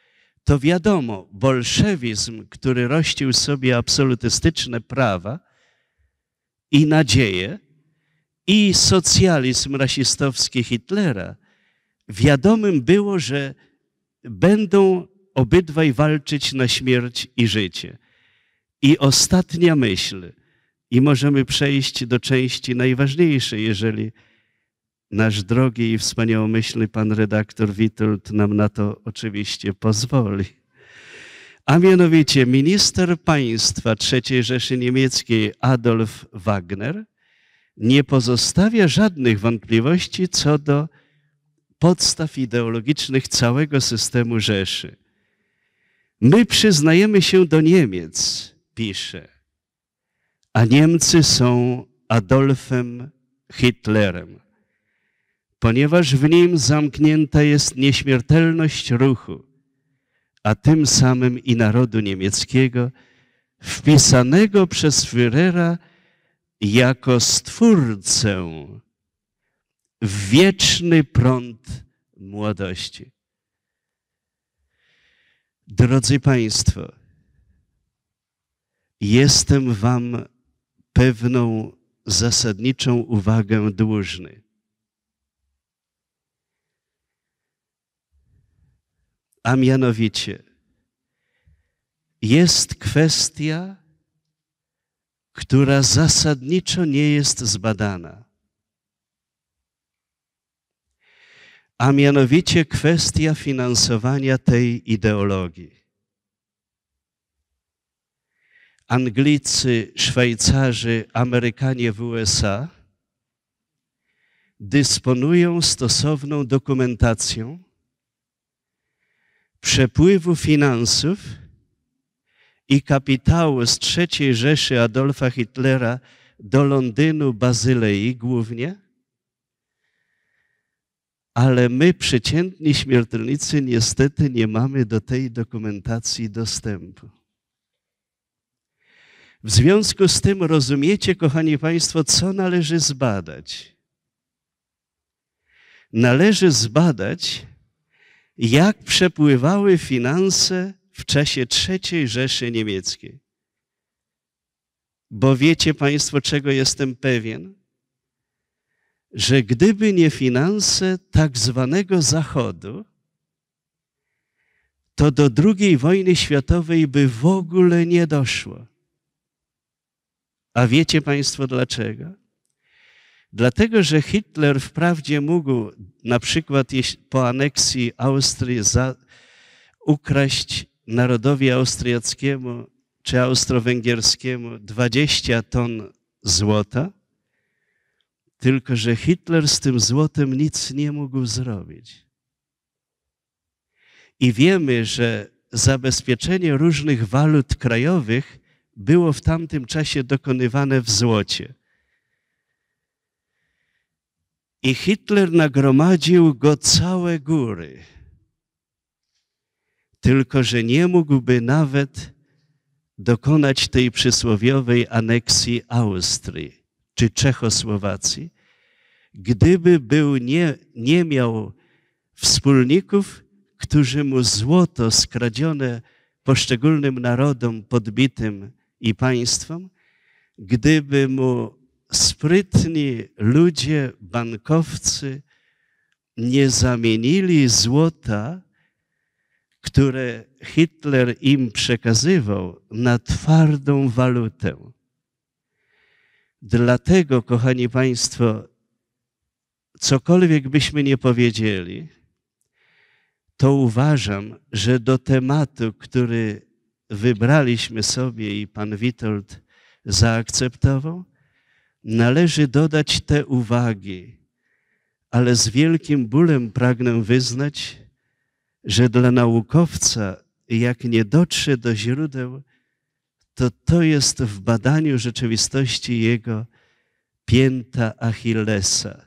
to wiadomo, bolszewizm, który rościł sobie absolutystyczne prawa i nadzieje, i socjalizm rasistowski Hitlera, wiadomym było, że będą obydwaj walczyć na śmierć i życie. I ostatnia myśl. I możemy przejść do części najważniejszej, jeżeli nasz drogi i wspaniałomyślny pan redaktor Witold nam na to oczywiście pozwoli. A mianowicie minister państwa III Rzeszy Niemieckiej Adolf Wagner nie pozostawia żadnych wątpliwości co do podstaw ideologicznych całego systemu Rzeszy. My przyznajemy się do Niemiec, pisze a Niemcy są Adolfem Hitlerem, ponieważ w nim zamknięta jest nieśmiertelność ruchu, a tym samym i narodu niemieckiego, wpisanego przez Führera jako stwórcę w wieczny prąd młodości. Drodzy Państwo, jestem Wam pewną zasadniczą uwagę dłużny. A mianowicie jest kwestia, która zasadniczo nie jest zbadana. A mianowicie kwestia finansowania tej ideologii. Anglicy, Szwajcarzy, Amerykanie w USA dysponują stosowną dokumentacją przepływu finansów i kapitału z III Rzeszy Adolfa Hitlera do Londynu, Bazylei głównie, ale my, przeciętni śmiertelnicy, niestety nie mamy do tej dokumentacji dostępu. W związku z tym rozumiecie, kochani Państwo, co należy zbadać. Należy zbadać, jak przepływały finanse w czasie III Rzeszy Niemieckiej. Bo wiecie Państwo, czego jestem pewien? Że gdyby nie finanse tak zwanego Zachodu, to do II wojny światowej by w ogóle nie doszło. A wiecie Państwo dlaczego? Dlatego, że Hitler wprawdzie mógł na przykład po aneksji Austrii za, ukraść narodowi austriackiemu czy austro-węgierskiemu 20 ton złota, tylko że Hitler z tym złotem nic nie mógł zrobić. I wiemy, że zabezpieczenie różnych walut krajowych było w tamtym czasie dokonywane w złocie. I Hitler nagromadził go całe góry. Tylko, że nie mógłby nawet dokonać tej przysłowiowej aneksji Austrii czy Czechosłowacji, gdyby był nie, nie miał wspólników, którzy mu złoto skradzione poszczególnym narodom podbitym i państwom, gdyby mu sprytni ludzie, bankowcy nie zamienili złota, które Hitler im przekazywał, na twardą walutę. Dlatego, kochani Państwo, cokolwiek byśmy nie powiedzieli, to uważam, że do tematu, który wybraliśmy sobie i pan Witold zaakceptował, należy dodać te uwagi, ale z wielkim bólem pragnę wyznać, że dla naukowca, jak nie dotrze do źródeł, to to jest w badaniu rzeczywistości jego pięta Achillesa.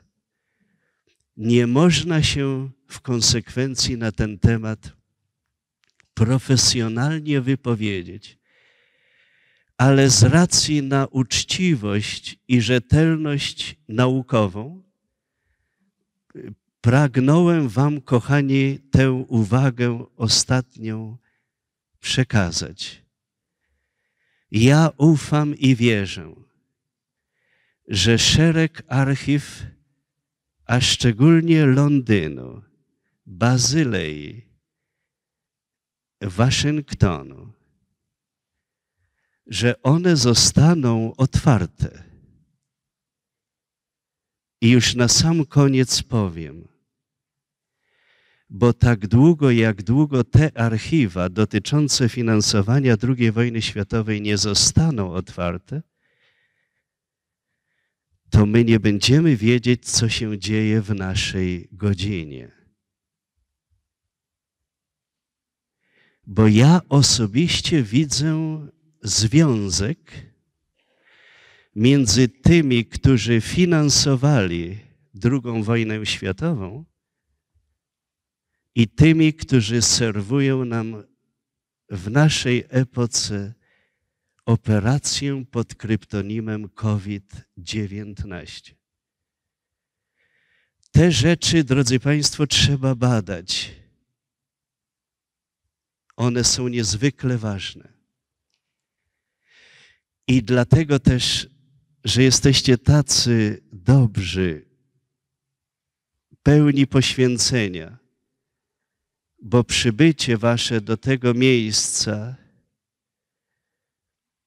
Nie można się w konsekwencji na ten temat profesjonalnie wypowiedzieć, ale z racji na uczciwość i rzetelność naukową, pragnąłem Wam, kochani, tę uwagę ostatnią przekazać. Ja ufam i wierzę, że szereg archiw, a szczególnie Londynu, Bazylei, Waszyngtonu, że one zostaną otwarte. I już na sam koniec powiem, bo tak długo jak długo te archiwa dotyczące finansowania II wojny światowej nie zostaną otwarte, to my nie będziemy wiedzieć, co się dzieje w naszej godzinie. bo ja osobiście widzę związek między tymi, którzy finansowali II wojnę światową i tymi, którzy serwują nam w naszej epoce operację pod kryptonimem COVID-19. Te rzeczy, drodzy Państwo, trzeba badać. One są niezwykle ważne. I dlatego też, że jesteście tacy dobrzy, pełni poświęcenia, bo przybycie wasze do tego miejsca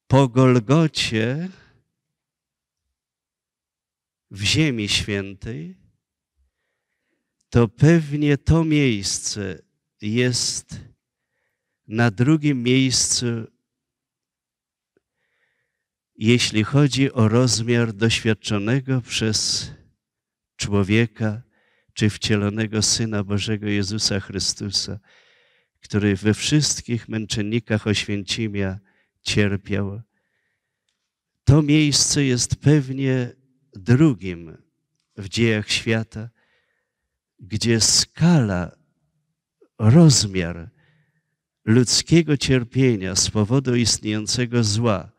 po Golgocie w Ziemi Świętej, to pewnie to miejsce jest na drugim miejscu, jeśli chodzi o rozmiar doświadczonego przez człowieka czy wcielonego Syna Bożego Jezusa Chrystusa, który we wszystkich męczennikach Oświęcimia cierpiał. To miejsce jest pewnie drugim w dziejach świata, gdzie skala, rozmiar ludzkiego cierpienia z powodu istniejącego zła,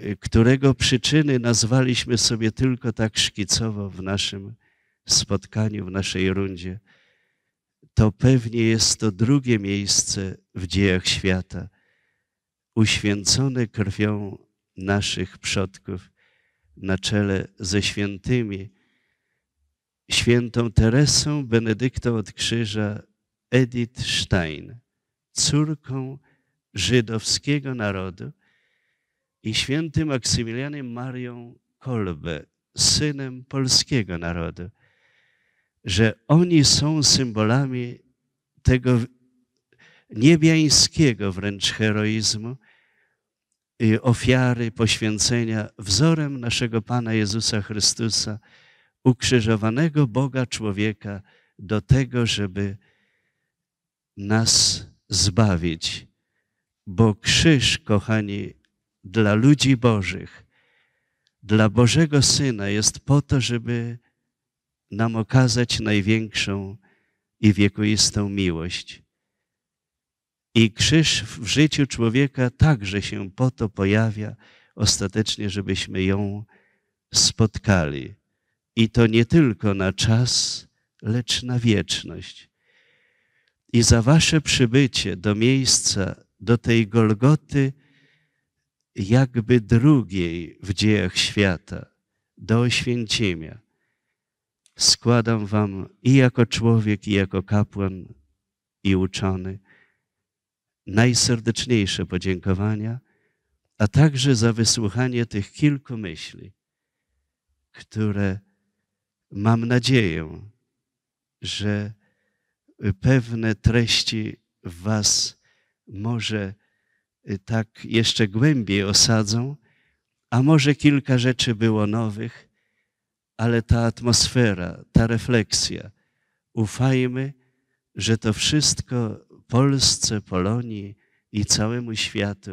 y, którego przyczyny nazwaliśmy sobie tylko tak szkicowo w naszym spotkaniu, w naszej rundzie, to pewnie jest to drugie miejsce w dziejach świata, uświęcone krwią naszych przodków na czele ze świętymi, świętą Teresą, Benedyktą od Krzyża, Edith Stein córką żydowskiego narodu i świętym Maksymilianem Marią Kolbe, synem polskiego narodu, że oni są symbolami tego niebiańskiego wręcz heroizmu, ofiary, poświęcenia, wzorem naszego Pana Jezusa Chrystusa, ukrzyżowanego Boga człowieka, do tego, żeby nas zbawić. Bo krzyż, kochani, dla ludzi Bożych, dla Bożego Syna jest po to, żeby nam okazać największą i wiekuistą miłość. I krzyż w życiu człowieka także się po to pojawia, ostatecznie, żebyśmy ją spotkali. I to nie tylko na czas, lecz na wieczność i za wasze przybycie do miejsca, do tej Golgoty, jakby drugiej w dziejach świata, do Oświęcimia. Składam wam i jako człowiek, i jako kapłan, i uczony najserdeczniejsze podziękowania, a także za wysłuchanie tych kilku myśli, które mam nadzieję, że pewne treści w Was może y, tak jeszcze głębiej osadzą, a może kilka rzeczy było nowych, ale ta atmosfera, ta refleksja, ufajmy, że to wszystko Polsce, Polonii i całemu światu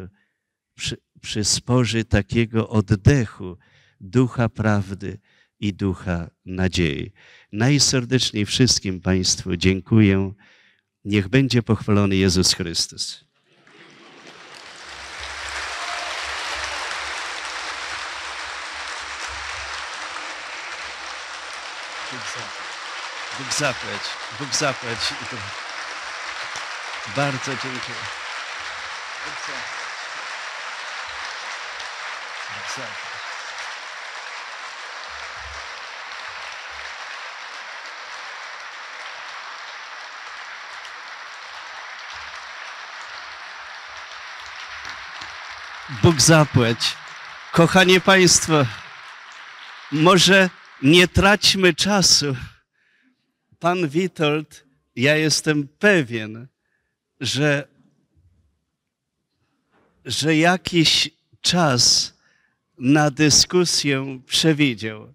przy, przysporzy takiego oddechu ducha prawdy i ducha nadziei. Najserdeczniej wszystkim Państwu dziękuję. Niech będzie pochwalony Jezus Chrystus. Bóg zapłać, Bóg zapłać. Bardzo dziękuję. Bóg zapłać. Bóg zapłać. Kochanie Państwo, może nie traćmy czasu. Pan Witold, ja jestem pewien, że, że jakiś czas na dyskusję przewidział.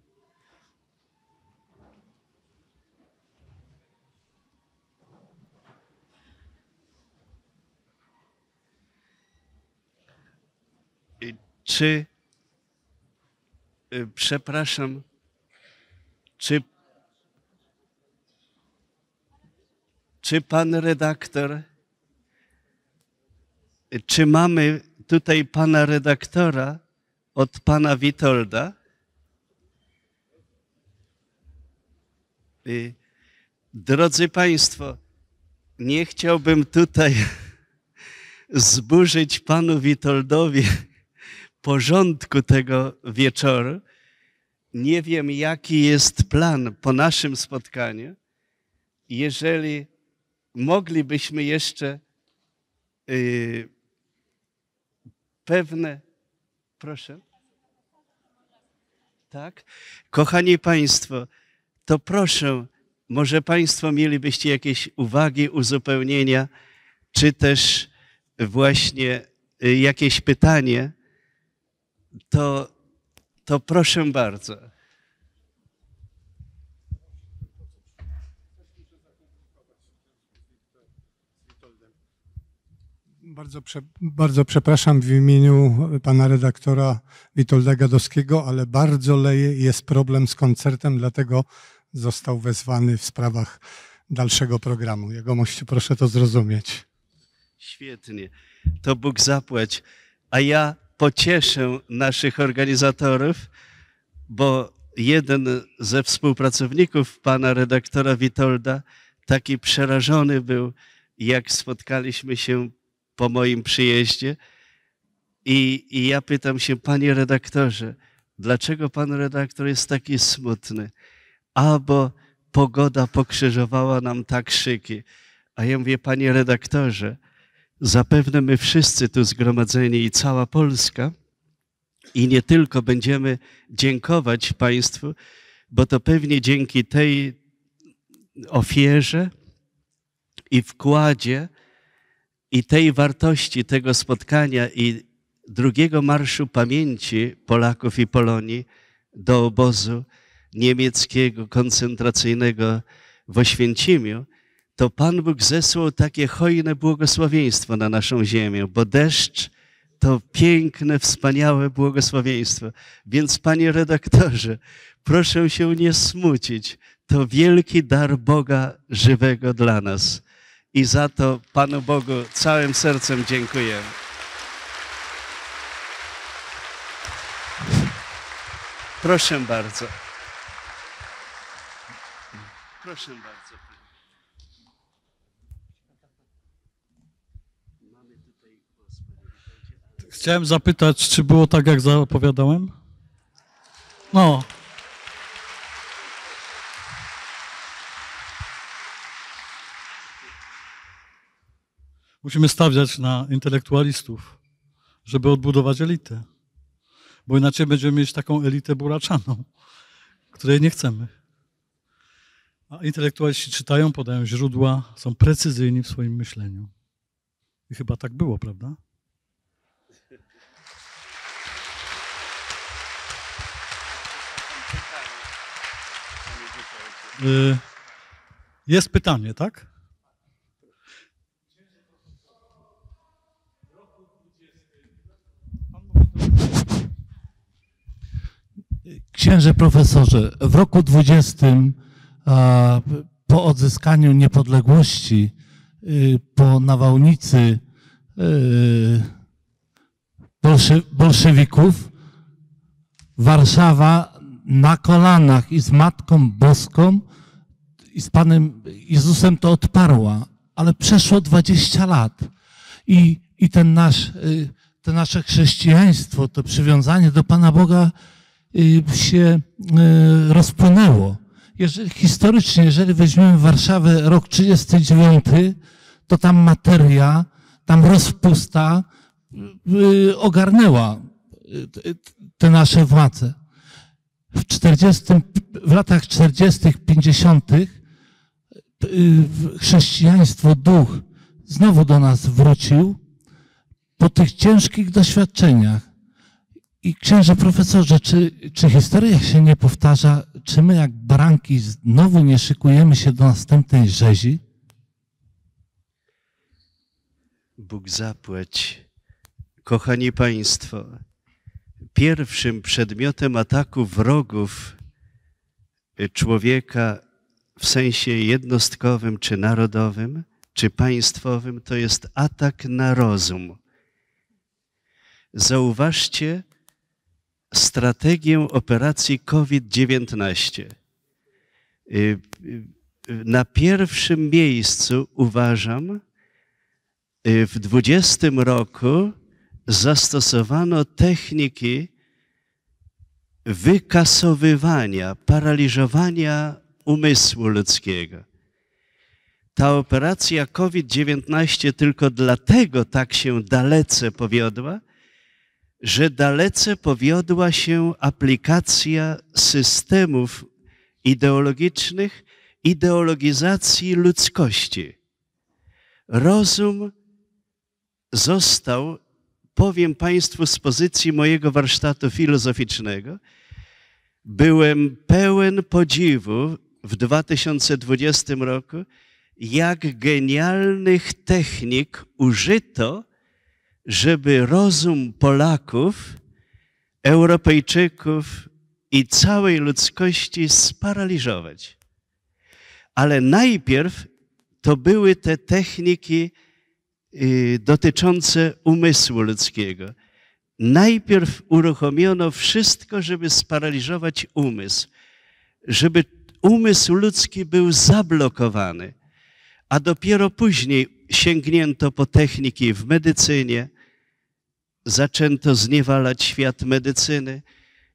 czy, y, przepraszam, czy, czy pan redaktor, czy mamy tutaj pana redaktora od pana Witolda? Y, drodzy Państwo, nie chciałbym tutaj <laughs> zburzyć panu Witoldowi porządku tego wieczoru. Nie wiem, jaki jest plan po naszym spotkaniu. Jeżeli moglibyśmy jeszcze yy, pewne. Proszę. Tak? Kochani Państwo, to proszę, może Państwo mielibyście jakieś uwagi, uzupełnienia, czy też właśnie y, jakieś pytanie to, to proszę bardzo. Bardzo, prze, bardzo przepraszam w imieniu pana redaktora Witolda Gadowskiego, ale bardzo leje jest problem z koncertem, dlatego został wezwany w sprawach dalszego programu. mości, proszę to zrozumieć. Świetnie. To Bóg zapłać. A ja pocieszę naszych organizatorów, bo jeden ze współpracowników pana redaktora Witolda taki przerażony był, jak spotkaliśmy się po moim przyjeździe. I, I, ja pytam się, panie redaktorze, dlaczego pan redaktor jest taki smutny? Albo pogoda pokrzyżowała nam tak szyki. A ja mówię, panie redaktorze, zapewne my wszyscy tu zgromadzeni i cała Polska, i nie tylko będziemy dziękować Państwu, bo to pewnie dzięki tej ofierze i wkładzie i tej wartości tego spotkania i drugiego marszu pamięci Polaków i Polonii do obozu niemieckiego koncentracyjnego w Oświęcimiu, to Pan Bóg zesłał takie hojne błogosławieństwo na naszą ziemię, bo deszcz to piękne, wspaniałe błogosławieństwo. Więc, panie redaktorze, proszę się nie smucić. To wielki dar Boga żywego dla nas. I za to Panu Bogu całym sercem dziękuję. Proszę bardzo. Proszę bardzo. Chciałem zapytać, czy było tak, jak zapowiadałem? No. Musimy stawiać na intelektualistów, żeby odbudować elitę. Bo inaczej będziemy mieć taką elitę buraczaną, której nie chcemy. A intelektualiści czytają, podają źródła, są precyzyjni w swoim myśleniu. I chyba tak było, prawda? Y, jest pytanie, tak? Księże profesorze, w roku 20 po odzyskaniu niepodległości, y, po nawałnicy y, bolszewików, Warszawa na kolanach i z Matką Boską i z Panem Jezusem to odparła, ale przeszło 20 lat. I, i ten nasz, y, to nasze chrześcijaństwo, to przywiązanie do Pana Boga y, się y, rozpłynęło. Jeżeli, historycznie, jeżeli weźmiemy Warszawę rok 39, to tam materia, tam rozpusta ogarnęła te nasze władze w, 40, w latach 40., 50. Y, chrześcijaństwo, duch znowu do nas wrócił po tych ciężkich doświadczeniach. I księże profesorze, czy, czy historia się nie powtarza? Czy my jak baranki znowu nie szykujemy się do następnej rzezi? Bóg zapłać. Kochani Państwo, pierwszym przedmiotem ataku wrogów y, człowieka w sensie jednostkowym, czy narodowym, czy państwowym, to jest atak na rozum. Zauważcie strategię operacji COVID-19. Y, y, na pierwszym miejscu uważam w 20 roku zastosowano techniki wykasowywania, paraliżowania umysłu ludzkiego. Ta operacja COVID-19 tylko dlatego tak się dalece powiodła, że dalece powiodła się aplikacja systemów ideologicznych, ideologizacji ludzkości. Rozum został opowiem Państwu z pozycji mojego warsztatu filozoficznego. Byłem pełen podziwu w 2020 roku, jak genialnych technik użyto, żeby rozum Polaków, Europejczyków i całej ludzkości sparaliżować. Ale najpierw to były te techniki, Y, dotyczące umysłu ludzkiego. Najpierw uruchomiono wszystko, żeby sparaliżować umysł, żeby umysł ludzki był zablokowany, a dopiero później sięgnięto po techniki w medycynie, zaczęto zniewalać świat medycyny.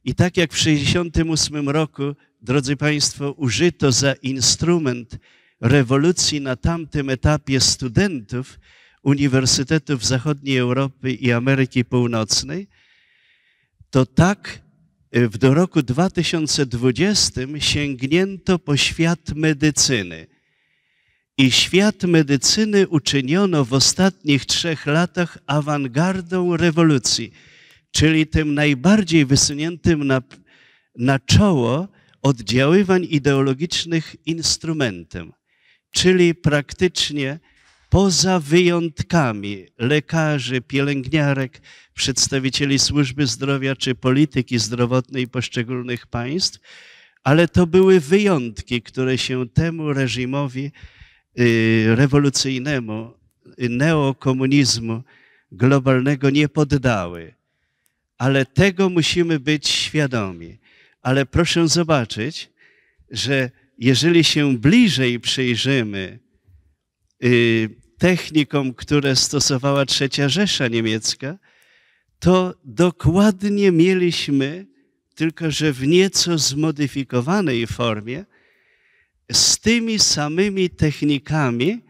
I tak jak w 1968 roku, drodzy Państwo, użyto za instrument rewolucji na tamtym etapie studentów, uniwersytetów zachodniej Europy i Ameryki Północnej, to tak y, do roku 2020 sięgnięto po świat medycyny. I świat medycyny uczyniono w ostatnich trzech latach awangardą rewolucji, czyli tym najbardziej wysuniętym na, na czoło oddziaływań ideologicznych instrumentem. Czyli praktycznie poza wyjątkami lekarzy, pielęgniarek, przedstawicieli służby zdrowia czy polityki zdrowotnej poszczególnych państw, ale to były wyjątki, które się temu reżimowi y, rewolucyjnemu, y, neokomunizmu globalnego nie poddały. Ale tego musimy być świadomi. Ale proszę zobaczyć, że jeżeli się bliżej przyjrzymy y, technikom, które stosowała trzecia Rzesza Niemiecka, to dokładnie mieliśmy, tylko że w nieco zmodyfikowanej formie, z tymi samymi technikami,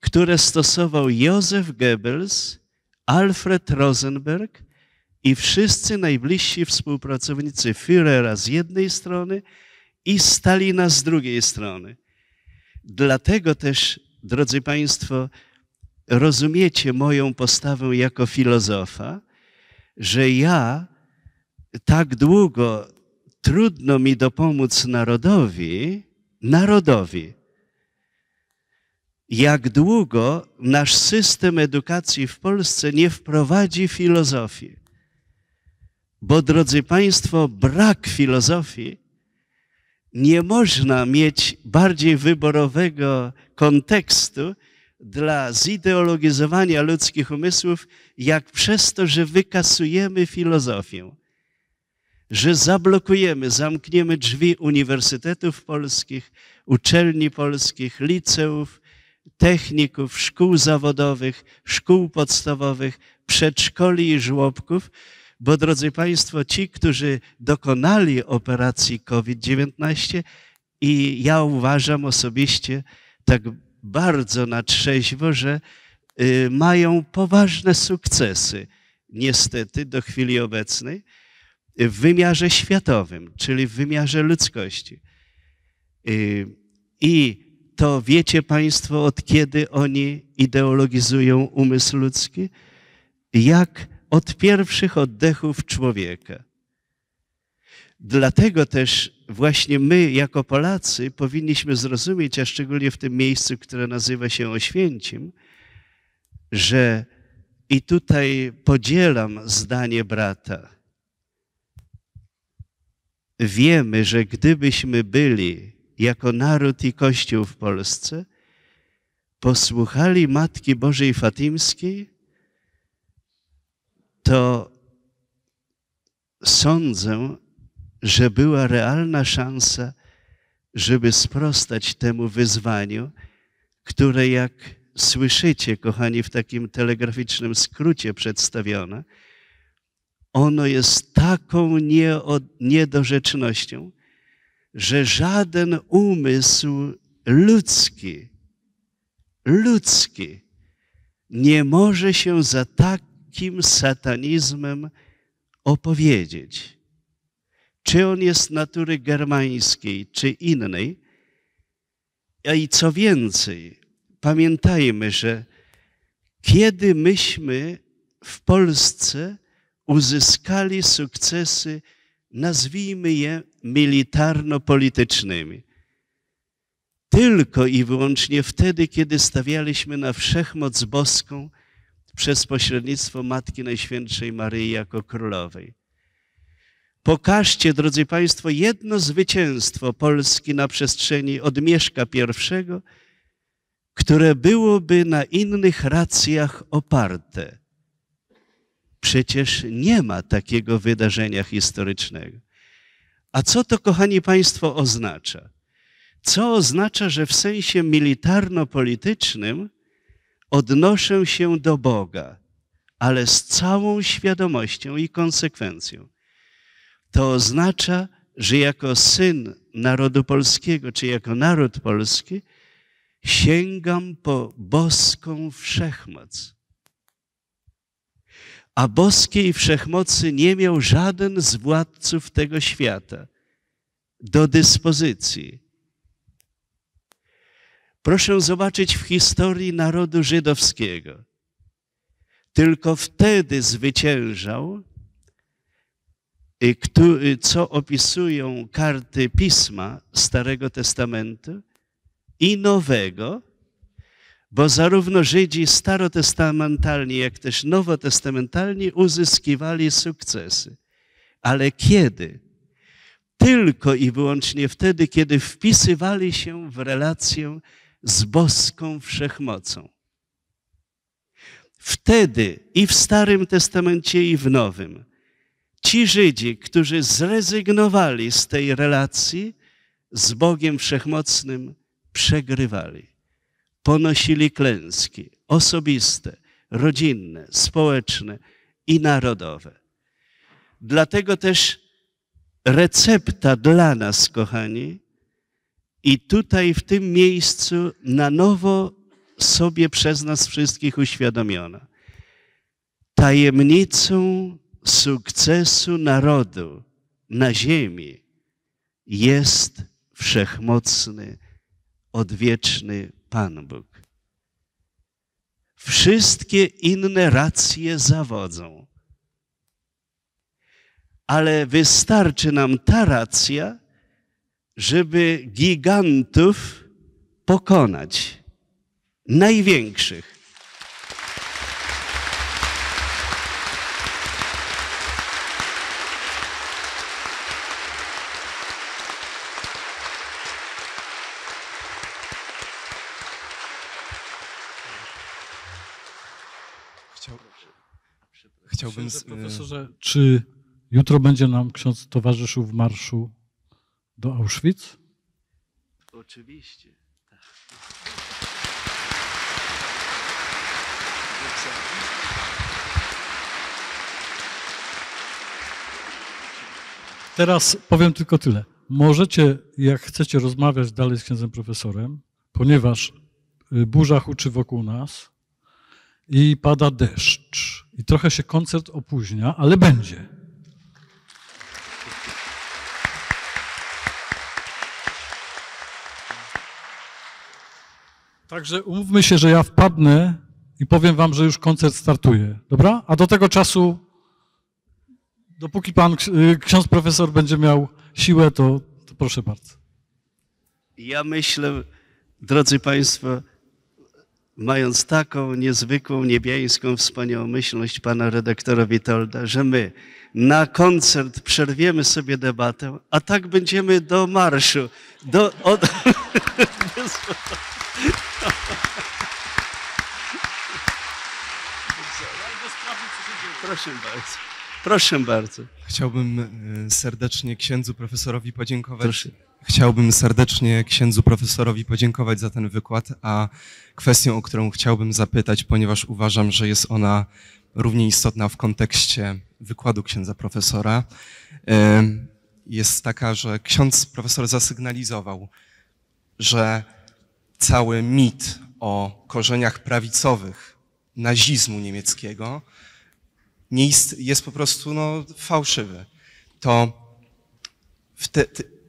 które stosował Józef Goebbels, Alfred Rosenberg i wszyscy najbliżsi współpracownicy Führera z jednej strony i Stalina z drugiej strony. Dlatego też drodzy Państwo, rozumiecie moją postawę jako filozofa, że ja tak długo trudno mi dopomóc narodowi, narodowi, jak długo nasz system edukacji w Polsce nie wprowadzi filozofii. Bo, drodzy Państwo, brak filozofii nie można mieć bardziej wyborowego kontekstu dla zideologizowania ludzkich umysłów, jak przez to, że wykasujemy filozofię, że zablokujemy, zamkniemy drzwi uniwersytetów polskich, uczelni polskich, liceów, techników, szkół zawodowych, szkół podstawowych, przedszkoli i żłobków, bo drodzy Państwo, ci, którzy dokonali operacji COVID-19 i ja uważam osobiście tak bardzo na trzeźwo, że y, mają poważne sukcesy, niestety do chwili obecnej, w wymiarze światowym, czyli w wymiarze ludzkości. Y, I to wiecie Państwo, od kiedy oni ideologizują umysł ludzki? Jak od pierwszych oddechów człowieka. Dlatego też właśnie my, jako Polacy, powinniśmy zrozumieć, a szczególnie w tym miejscu, które nazywa się Oświęcim, że i tutaj podzielam zdanie brata. Wiemy, że gdybyśmy byli jako naród i Kościół w Polsce, posłuchali Matki Bożej Fatimskiej, to sądzę, że była realna szansa, żeby sprostać temu wyzwaniu, które jak słyszycie, kochani, w takim telegraficznym skrócie przedstawione, ono jest taką niedorzecznością, że żaden umysł ludzki, ludzki, nie może się za tak wielkim satanizmem opowiedzieć. Czy on jest natury germańskiej, czy innej. A i co więcej, pamiętajmy, że kiedy myśmy w Polsce uzyskali sukcesy, nazwijmy je militarno-politycznymi. Tylko i wyłącznie wtedy, kiedy stawialiśmy na wszechmoc boską przez pośrednictwo Matki Najświętszej Maryi jako Królowej. Pokażcie, drodzy Państwo, jedno zwycięstwo Polski na przestrzeni od Mieszka I, które byłoby na innych racjach oparte. Przecież nie ma takiego wydarzenia historycznego. A co to, kochani Państwo, oznacza? Co oznacza, że w sensie militarno-politycznym odnoszę się do Boga, ale z całą świadomością i konsekwencją, to oznacza, że jako syn narodu polskiego, czy jako naród polski, sięgam po boską wszechmoc. A boskiej wszechmocy nie miał żaden z władców tego świata do dyspozycji. Proszę zobaczyć w historii narodu żydowskiego. Tylko wtedy zwyciężał, y, y, co opisują karty pisma Starego Testamentu i Nowego, bo zarówno Żydzi starotestamentalni, jak też nowotestamentalni uzyskiwali sukcesy. Ale kiedy? Tylko i wyłącznie wtedy, kiedy wpisywali się w relację z boską wszechmocą. Wtedy i w Starym Testamencie, i w Nowym, ci Żydzi, którzy zrezygnowali z tej relacji z Bogiem Wszechmocnym, przegrywali. Ponosili klęski osobiste, rodzinne, społeczne i narodowe. Dlatego też recepta dla nas, kochani, i tutaj, w tym miejscu, na nowo sobie przez nas wszystkich uświadomiono. Tajemnicą sukcesu narodu na ziemi jest wszechmocny, odwieczny Pan Bóg. Wszystkie inne racje zawodzą. Ale wystarczy nam ta racja, żeby gigantów pokonać. Największych. Chciałbym. E, profesorze, czy jutro będzie nam ksiądz towarzyszył w marszu do Auschwitz? Oczywiście. Tak. Teraz powiem tylko tyle. Możecie, jak chcecie rozmawiać dalej z księdzem profesorem, ponieważ y, burza huczy wokół nas i pada deszcz. I trochę się koncert opóźnia, ale będzie. Także umówmy się, że ja wpadnę i powiem wam, że już koncert startuje, dobra? A do tego czasu, dopóki pan y, ksiądz profesor będzie miał siłę, to, to proszę bardzo. Ja myślę, drodzy państwo, mając taką niezwykłą, niebiańską wspaniałomyślność pana redaktora Witolda, że my na koncert przerwiemy sobie debatę, a tak będziemy do marszu. Do, od... <laughs> Proszę bardzo. Proszę bardzo. Chciałbym e, serdecznie księdzu profesorowi podziękować. Proszę. Chciałbym serdecznie księdzu profesorowi podziękować za ten wykład, a kwestią, o którą chciałbym zapytać, ponieważ uważam, że jest ona równie istotna w kontekście wykładu księdza profesora, e, jest taka, że ksiądz profesor zasygnalizował, że cały mit o korzeniach prawicowych nazizmu niemieckiego nie jest po prostu no, fałszywy. To w, te,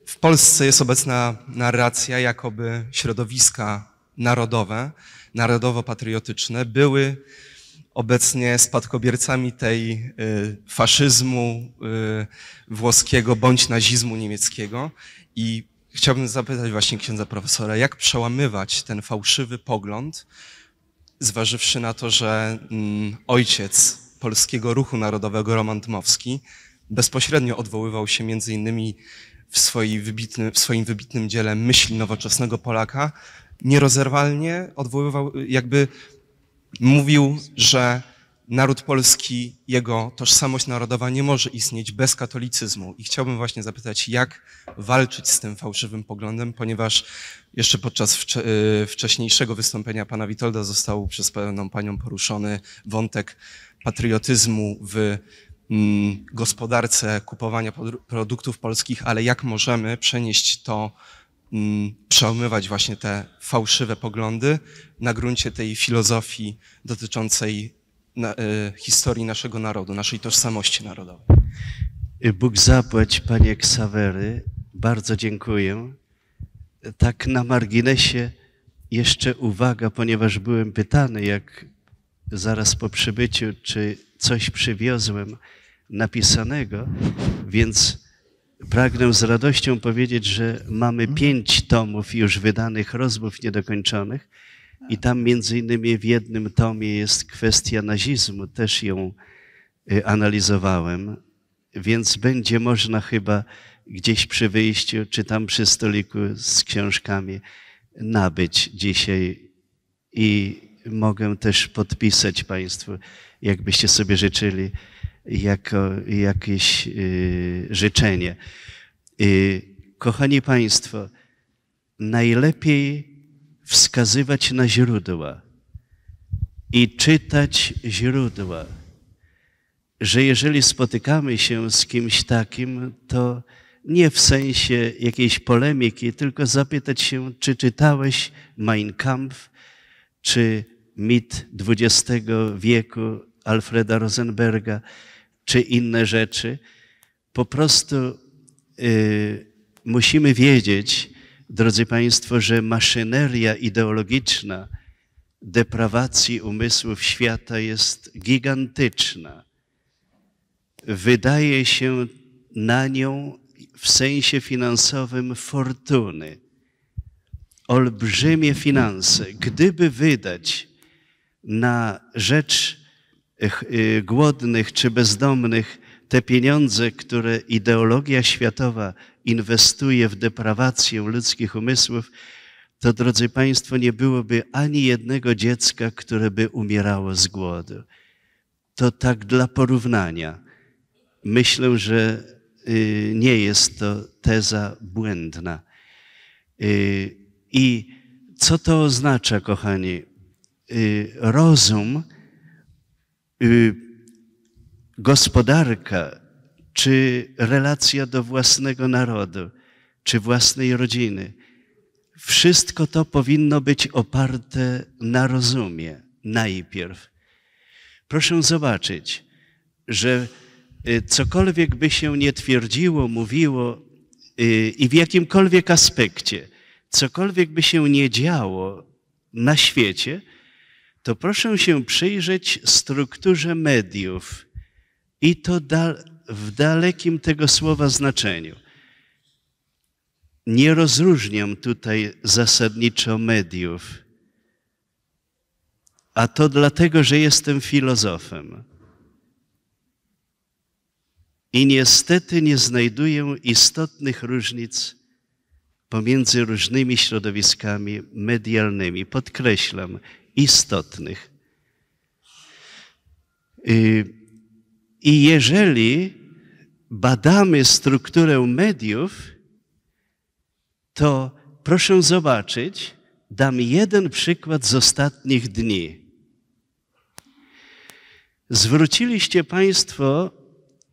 w Polsce jest obecna narracja, jakoby środowiska narodowe, narodowo-patriotyczne były obecnie spadkobiercami tej y, faszyzmu y, włoskiego bądź nazizmu niemieckiego i Chciałbym zapytać właśnie księdza profesora, jak przełamywać ten fałszywy pogląd, zważywszy na to, że mm, ojciec polskiego ruchu narodowego Roman Dmowski bezpośrednio odwoływał się między innymi w, swojej wybitny, w swoim wybitnym dziele Myśli Nowoczesnego Polaka, nierozerwalnie odwoływał, jakby mówił, że naród polski, jego tożsamość narodowa nie może istnieć bez katolicyzmu. I chciałbym właśnie zapytać, jak walczyć z tym fałszywym poglądem, ponieważ jeszcze podczas y, wcześniejszego wystąpienia pana Witolda został przez pewną panią poruszony wątek patriotyzmu w mm, gospodarce kupowania produktów polskich, ale jak możemy przenieść to mm, przełamywać właśnie te fałszywe poglądy na gruncie tej filozofii dotyczącej na, e, historii naszego narodu, naszej tożsamości narodowej. Y, Bóg zapłać, panie Ksawery. Bardzo dziękuję. Tak na marginesie jeszcze uwaga, ponieważ byłem pytany, jak zaraz po przybyciu, czy coś przywiozłem napisanego, więc pragnę z radością powiedzieć, że mamy pięć tomów już wydanych rozmów niedokończonych i tam między innymi w jednym tomie jest kwestia nazizmu, też ją y, analizowałem, więc będzie można chyba gdzieś przy wyjściu, czy tam przy stoliku z książkami nabyć dzisiaj i mogę też podpisać Państwu, jakbyście sobie życzyli, jako jakieś y, życzenie. Y, kochani Państwo, najlepiej wskazywać na źródła i czytać źródła, że jeżeli spotykamy się z kimś takim, to nie w sensie jakiejś polemiki, tylko zapytać się, czy czytałeś Mein Kampf, czy mit XX wieku Alfreda Rosenberga, czy inne rzeczy. Po prostu yy, musimy wiedzieć, drodzy Państwo, że maszyneria ideologiczna deprawacji umysłów świata jest gigantyczna. Wydaje się na nią w sensie finansowym fortuny. Olbrzymie finanse. Gdyby wydać na rzecz eh, eh, głodnych czy bezdomnych te pieniądze, które ideologia światowa inwestuje w deprawację ludzkich umysłów, to drodzy Państwo, nie byłoby ani jednego dziecka, które by umierało z głodu. To tak dla porównania. Myślę, że y, nie jest to teza błędna. Y, I co to oznacza, kochani? Y, rozum, gospodarka czy relacja do własnego narodu, czy własnej rodziny. Wszystko to powinno być oparte na rozumie najpierw. Proszę zobaczyć, że y, cokolwiek by się nie twierdziło, mówiło y, i w jakimkolwiek aspekcie, cokolwiek by się nie działo na świecie, to proszę się przyjrzeć strukturze mediów. I to dalej w dalekim tego słowa znaczeniu. Nie rozróżniam tutaj zasadniczo mediów, a to dlatego, że jestem filozofem. I niestety nie znajduję istotnych różnic pomiędzy różnymi środowiskami medialnymi. Podkreślam, istotnych. Y, I jeżeli badamy strukturę mediów, to proszę zobaczyć, dam jeden przykład z ostatnich dni. Zwróciliście Państwo,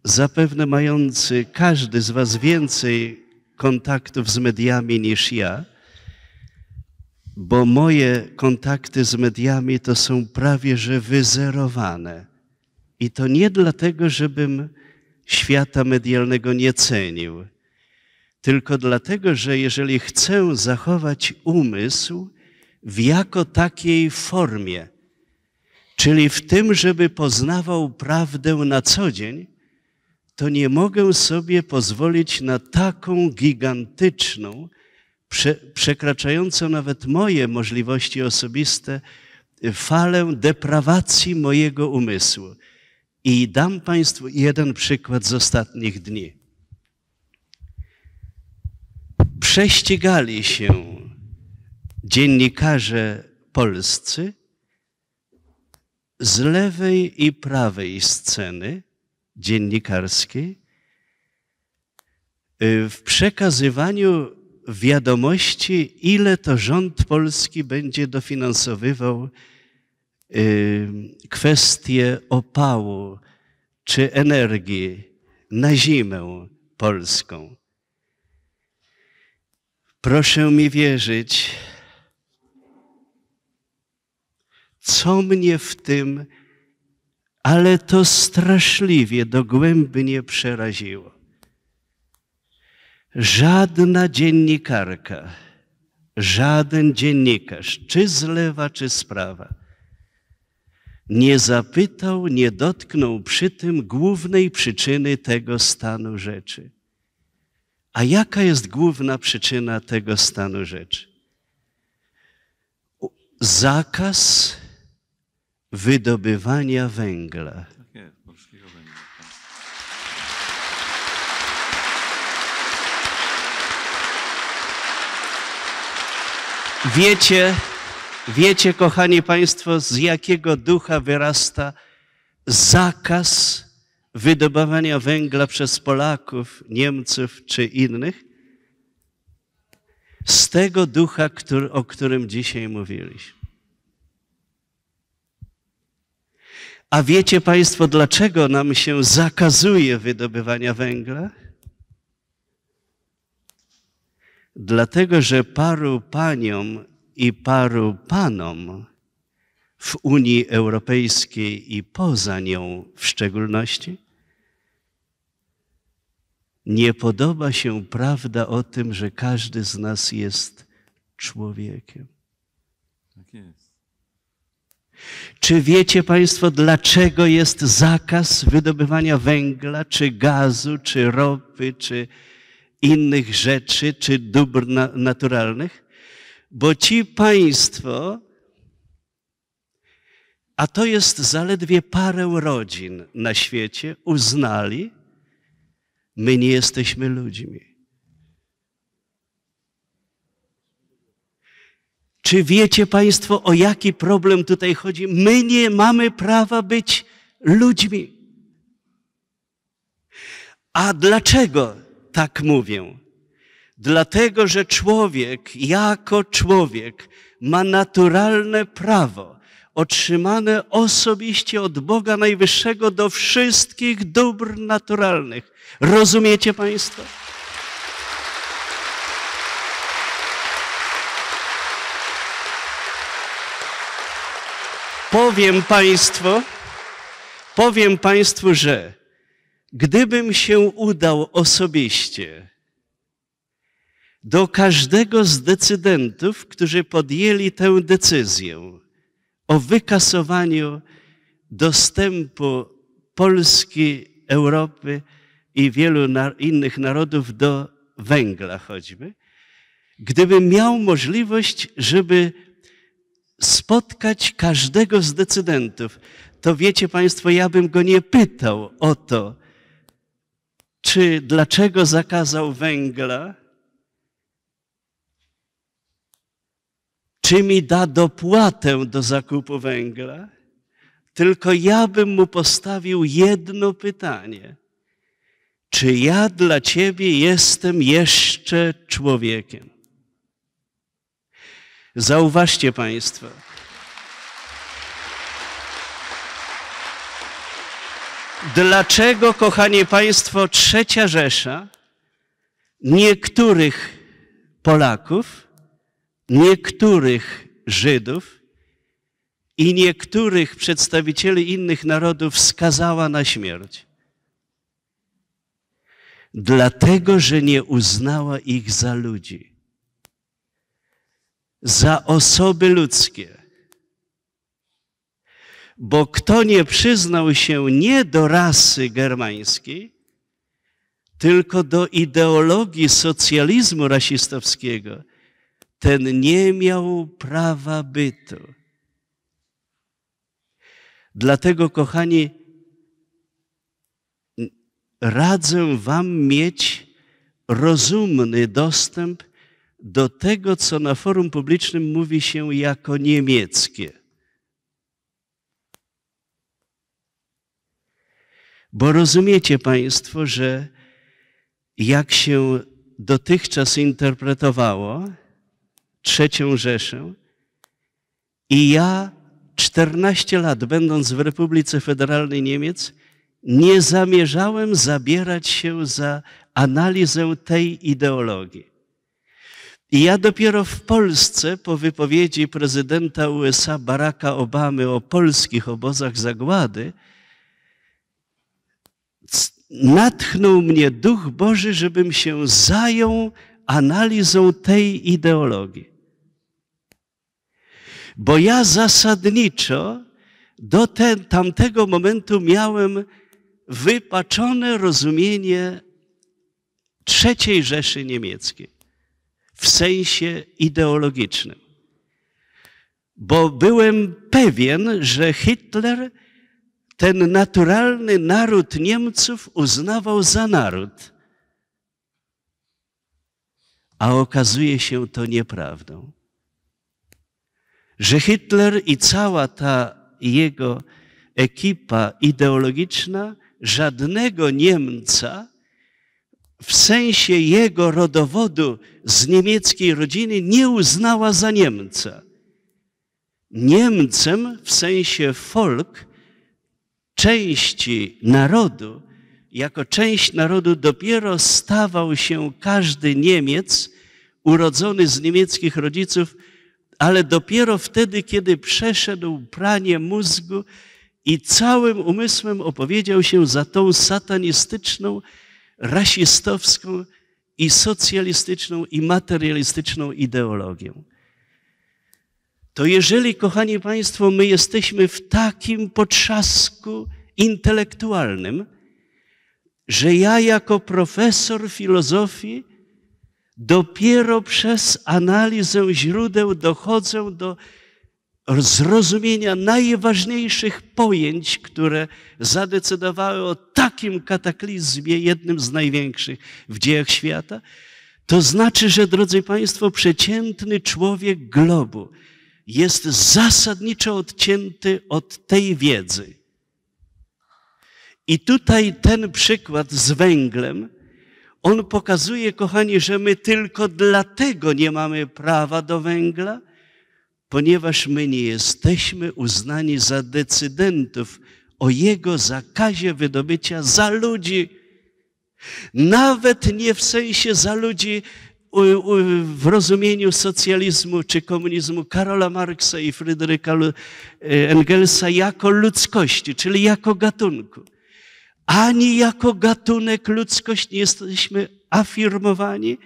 zapewne mający każdy z Was więcej kontaktów z mediami niż ja, bo moje kontakty z mediami to są prawie że wyzerowane. I to nie dlatego, żebym świata medialnego nie cenił. Tylko dlatego, że jeżeli chcę zachować umysł w jako takiej formie, czyli w tym, żeby poznawał prawdę na co dzień, to nie mogę sobie pozwolić na taką gigantyczną, prze, przekraczającą nawet moje możliwości osobiste, falę deprawacji mojego umysłu. I dam Państwu jeden przykład z ostatnich dni. Prześcigali się dziennikarze polscy z lewej i prawej sceny dziennikarskiej y, w przekazywaniu wiadomości, ile to rząd polski będzie dofinansowywał kwestię opału czy energii na zimę polską. Proszę mi wierzyć, co mnie w tym, ale to straszliwie, dogłębnie przeraziło. Żadna dziennikarka, żaden dziennikarz, czy z lewa, czy z prawa, nie zapytał, nie dotknął przy tym głównej przyczyny tego stanu rzeczy. A jaka jest główna przyczyna tego stanu rzeczy? Zakaz wydobywania węgla. Tak tak. Wiecie, Wiecie, kochani Państwo, z jakiego ducha wyrasta zakaz wydobywania węgla przez Polaków, Niemców czy innych? Z tego ducha, który, o którym dzisiaj mówiliśmy. A wiecie Państwo, dlaczego nam się zakazuje wydobywania węgla? Dlatego, że paru paniom i paru panom w Unii Europejskiej i poza nią w szczególności, nie podoba się prawda o tym, że każdy z nas jest człowiekiem. Tak jest. Czy wiecie Państwo, dlaczego jest zakaz wydobywania węgla, czy gazu, czy ropy, czy innych rzeczy, czy dóbr naturalnych? bo ci państwo, a to jest zaledwie parę rodzin na świecie, uznali, my nie jesteśmy ludźmi. Czy wiecie Państwo, o jaki problem tutaj chodzi? My nie mamy prawa być ludźmi. A dlaczego tak mówię? Dlatego, że człowiek jako człowiek ma naturalne prawo otrzymane osobiście od Boga Najwyższego do wszystkich dóbr naturalnych. Rozumiecie Państwo? Powiem Państwu, powiem Państwu, że gdybym się udał osobiście do każdego z decydentów, którzy podjęli tę decyzję o wykasowaniu dostępu Polski, Europy i wielu innych narodów do węgla choćby, gdybym miał możliwość, żeby spotkać każdego z decydentów, to wiecie Państwo, ja bym go nie pytał o to, czy dlaczego zakazał węgla, czy mi da dopłatę do zakupu węgla? Tylko ja bym mu postawił jedno pytanie. Czy ja dla ciebie jestem jeszcze człowiekiem? Zauważcie Państwo. Dlaczego, kochanie Państwo, Trzecia Rzesza niektórych Polaków niektórych Żydów i niektórych przedstawicieli innych narodów skazała na śmierć. Dlatego, że nie uznała ich za ludzi, za osoby ludzkie. Bo kto nie przyznał się nie do rasy germańskiej, tylko do ideologii socjalizmu rasistowskiego, ten nie miał prawa bytu. Dlatego, kochani, radzę Wam mieć rozumny dostęp do tego, co na forum publicznym mówi się jako niemieckie. Bo rozumiecie Państwo, że jak się dotychczas interpretowało, trzecią Rzeszę. I ja 14 lat, będąc w Republice Federalnej Niemiec, nie zamierzałem zabierać się za analizę tej ideologii. I ja dopiero w Polsce, po wypowiedzi prezydenta USA Baracka Obamy o polskich obozach zagłady, natchnął mnie Duch Boży, żebym się zajął analizą tej ideologii. Bo ja zasadniczo do te, tamtego momentu miałem wypaczone rozumienie trzeciej Rzeszy Niemieckiej w sensie ideologicznym. Bo byłem pewien, że Hitler ten naturalny naród Niemców uznawał za naród. A okazuje się to nieprawdą że Hitler i cała ta jego ekipa ideologiczna żadnego Niemca w sensie jego rodowodu z niemieckiej rodziny nie uznała za Niemca. Niemcem w sensie folk, części narodu, jako część narodu dopiero stawał się każdy Niemiec urodzony z niemieckich rodziców ale dopiero wtedy, kiedy przeszedł pranie mózgu i całym umysłem opowiedział się za tą satanistyczną, rasistowską i socjalistyczną i materialistyczną ideologią. To jeżeli, kochani Państwo, my jesteśmy w takim potrzasku intelektualnym, że ja jako profesor filozofii Dopiero przez analizę źródeł dochodzę do zrozumienia najważniejszych pojęć, które zadecydowały o takim kataklizmie, jednym z największych w dziejach świata. To znaczy, że, drodzy Państwo, przeciętny człowiek globu jest zasadniczo odcięty od tej wiedzy. I tutaj ten przykład z węglem on pokazuje, kochani, że my tylko dlatego nie mamy prawa do węgla, ponieważ my nie jesteśmy uznani za decydentów o jego zakazie wydobycia za ludzi. Nawet nie w sensie za ludzi w rozumieniu socjalizmu czy komunizmu Karola Marksa i Fryderyka e, Engelsa jako ludzkości, czyli jako gatunku ani jako gatunek ludzkość nie jesteśmy afirmowani,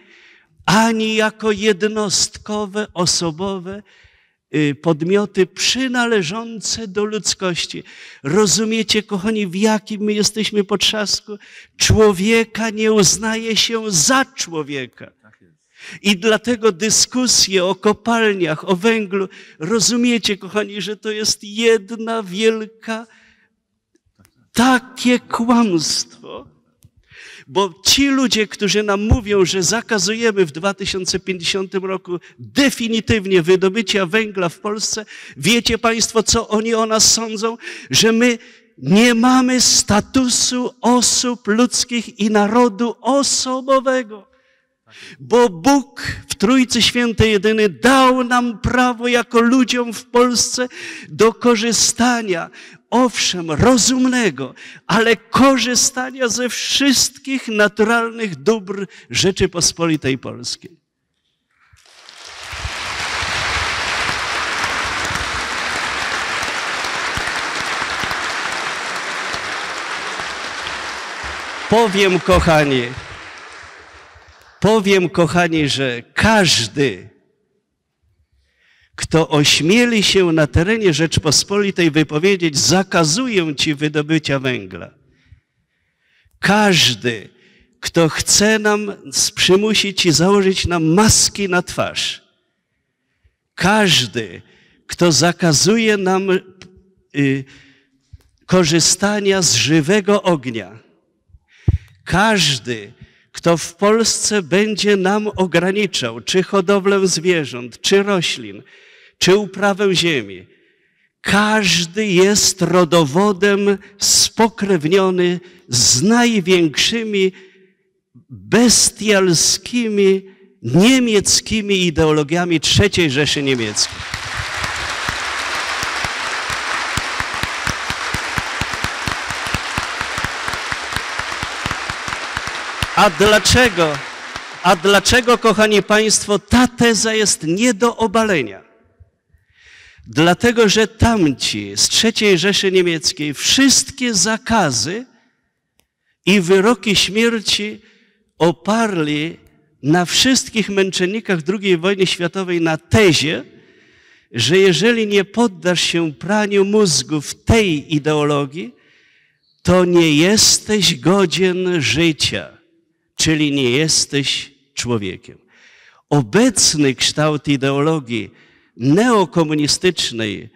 ani jako jednostkowe, osobowe y, podmioty przynależące do ludzkości. Rozumiecie, kochani, w jakim my jesteśmy potrzasku? Człowieka nie uznaje się za człowieka. Tak I dlatego dyskusje o kopalniach, o węglu, rozumiecie, kochani, że to jest jedna wielka takie kłamstwo. Bo ci ludzie, którzy nam mówią, że zakazujemy w 2050 roku definitywnie wydobycia węgla w Polsce, wiecie Państwo, co oni o nas sądzą? Że my nie mamy statusu osób ludzkich i narodu osobowego. Bo Bóg w Trójcy Świętej Jedyny dał nam prawo jako ludziom w Polsce do korzystania owszem, rozumnego, ale korzystania ze wszystkich naturalnych dóbr Rzeczypospolitej Polskiej. Powiem, kochani, powiem, kochani, że każdy, kto ośmieli się na terenie Rzeczpospolitej wypowiedzieć, zakazuję ci wydobycia węgla. Każdy, kto chce nam przymusić i założyć nam maski na twarz. Każdy, kto zakazuje nam y, korzystania z żywego ognia. Każdy, kto w Polsce będzie nam ograniczał czy hodowlę zwierząt, czy roślin, czy uprawę ziemi. Każdy jest rodowodem spokrewniony z największymi bestialskimi niemieckimi ideologiami III Rzeszy Niemieckiej. A dlaczego, a dlaczego, kochani Państwo, ta teza jest nie do obalenia? Dlatego, że tamci z III Rzeszy Niemieckiej wszystkie zakazy i wyroki śmierci oparli na wszystkich męczennikach II wojny światowej na tezie, że jeżeli nie poddasz się praniu w tej ideologii, to nie jesteś godzien życia, czyli nie jesteś człowiekiem. Obecny kształt ideologii neokomunistycznej,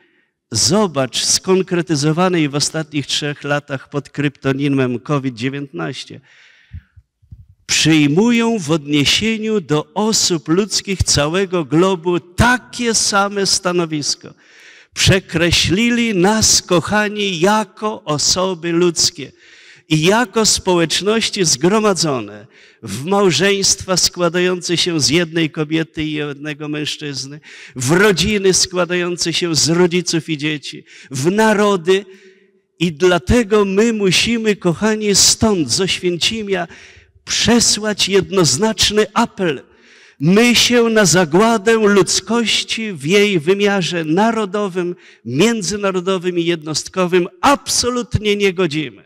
zobacz, skonkretyzowanej w ostatnich trzech latach pod kryptonimem COVID-19, przyjmują w odniesieniu do osób ludzkich całego globu takie same stanowisko. Przekreślili nas, kochani, jako osoby ludzkie i jako społeczności zgromadzone w małżeństwa składające się z jednej kobiety i jednego mężczyzny, w rodziny składające się z rodziców i dzieci, w narody. I dlatego my musimy, kochani, stąd, z Oświęcimia, przesłać jednoznaczny apel. My się na zagładę ludzkości w jej wymiarze narodowym, międzynarodowym i jednostkowym absolutnie nie godzimy.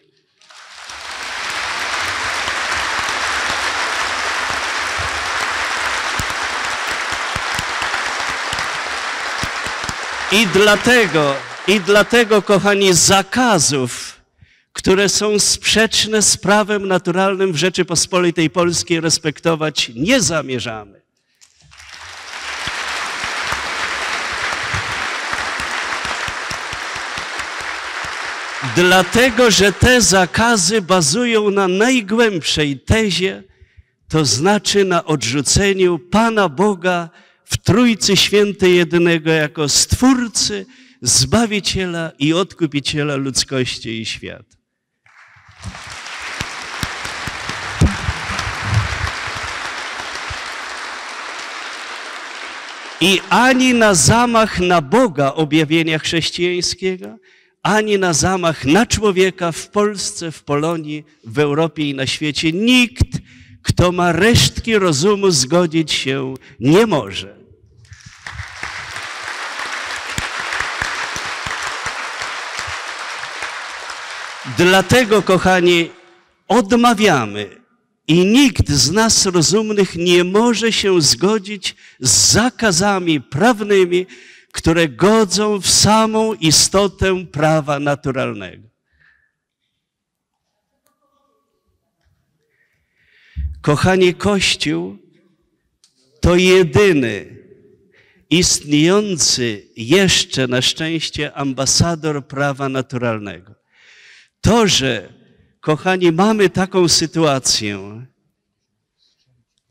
I dlatego, i dlatego, kochani, zakazów, które są sprzeczne z prawem naturalnym w Rzeczypospolitej Polskiej, respektować nie zamierzamy. Dlatego, że te zakazy bazują na najgłębszej tezie, to znaczy na odrzuceniu Pana Boga, w Trójcy Świętej Jedynego jako Stwórcy, Zbawiciela i Odkupiciela ludzkości i świata. I ani na zamach na Boga objawienia chrześcijańskiego, ani na zamach na człowieka w Polsce, w Polonii, w Europie i na świecie nikt, kto ma resztki rozumu, zgodzić się nie może. Dlatego, kochani, odmawiamy i nikt z nas rozumnych nie może się zgodzić z zakazami prawnymi, które godzą w samą istotę prawa naturalnego. Kochani, Kościół to jedyny istniejący jeszcze na szczęście ambasador prawa naturalnego to, że, kochani, mamy taką sytuację,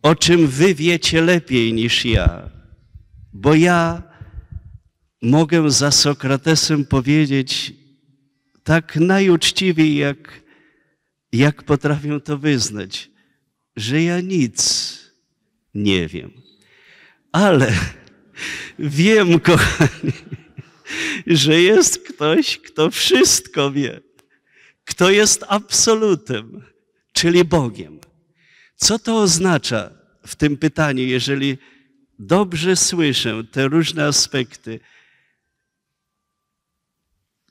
o czym wy wiecie lepiej niż ja, bo ja mogę za Sokratesem powiedzieć tak najuczciwiej, jak, jak potrafię to wyznać, że ja nic nie wiem. Ale wiem, kochani, że jest ktoś, kto wszystko wie kto jest absolutem, czyli Bogiem. Co to oznacza w tym pytaniu, jeżeli dobrze słyszę te różne aspekty?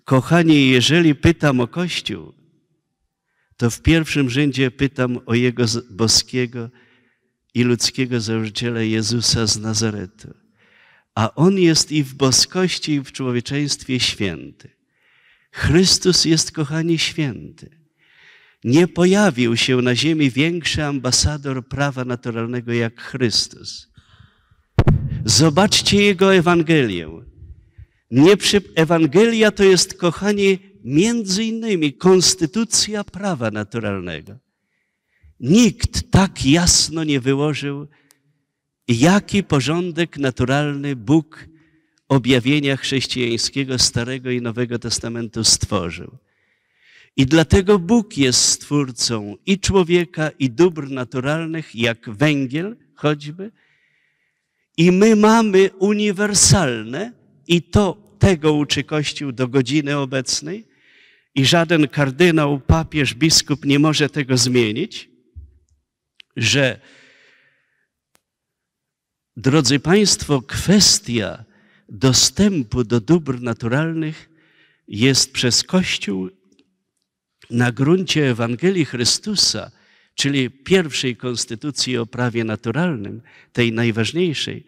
Kochani, jeżeli pytam o Kościół, to w pierwszym rzędzie pytam o Jego boskiego i ludzkiego założyciela Jezusa z Nazaretu. A On jest i w boskości, i w człowieczeństwie święty. Chrystus jest, kochani, święty. Nie pojawił się na ziemi większy ambasador prawa naturalnego jak Chrystus. Zobaczcie Jego Ewangelię. Nie przy... Ewangelia to jest, kochani, między innymi konstytucja prawa naturalnego. Nikt tak jasno nie wyłożył, jaki porządek naturalny Bóg objawienia chrześcijańskiego Starego i Nowego Testamentu stworzył. I dlatego Bóg jest stwórcą i człowieka, i dóbr naturalnych, jak węgiel choćby. I my mamy uniwersalne, i to tego uczy Kościół do godziny obecnej, i żaden kardynał, papież, biskup nie może tego zmienić, że, drodzy Państwo, kwestia dostępu do dóbr naturalnych jest przez Kościół na gruncie Ewangelii Chrystusa, czyli pierwszej konstytucji o prawie naturalnym, tej najważniejszej.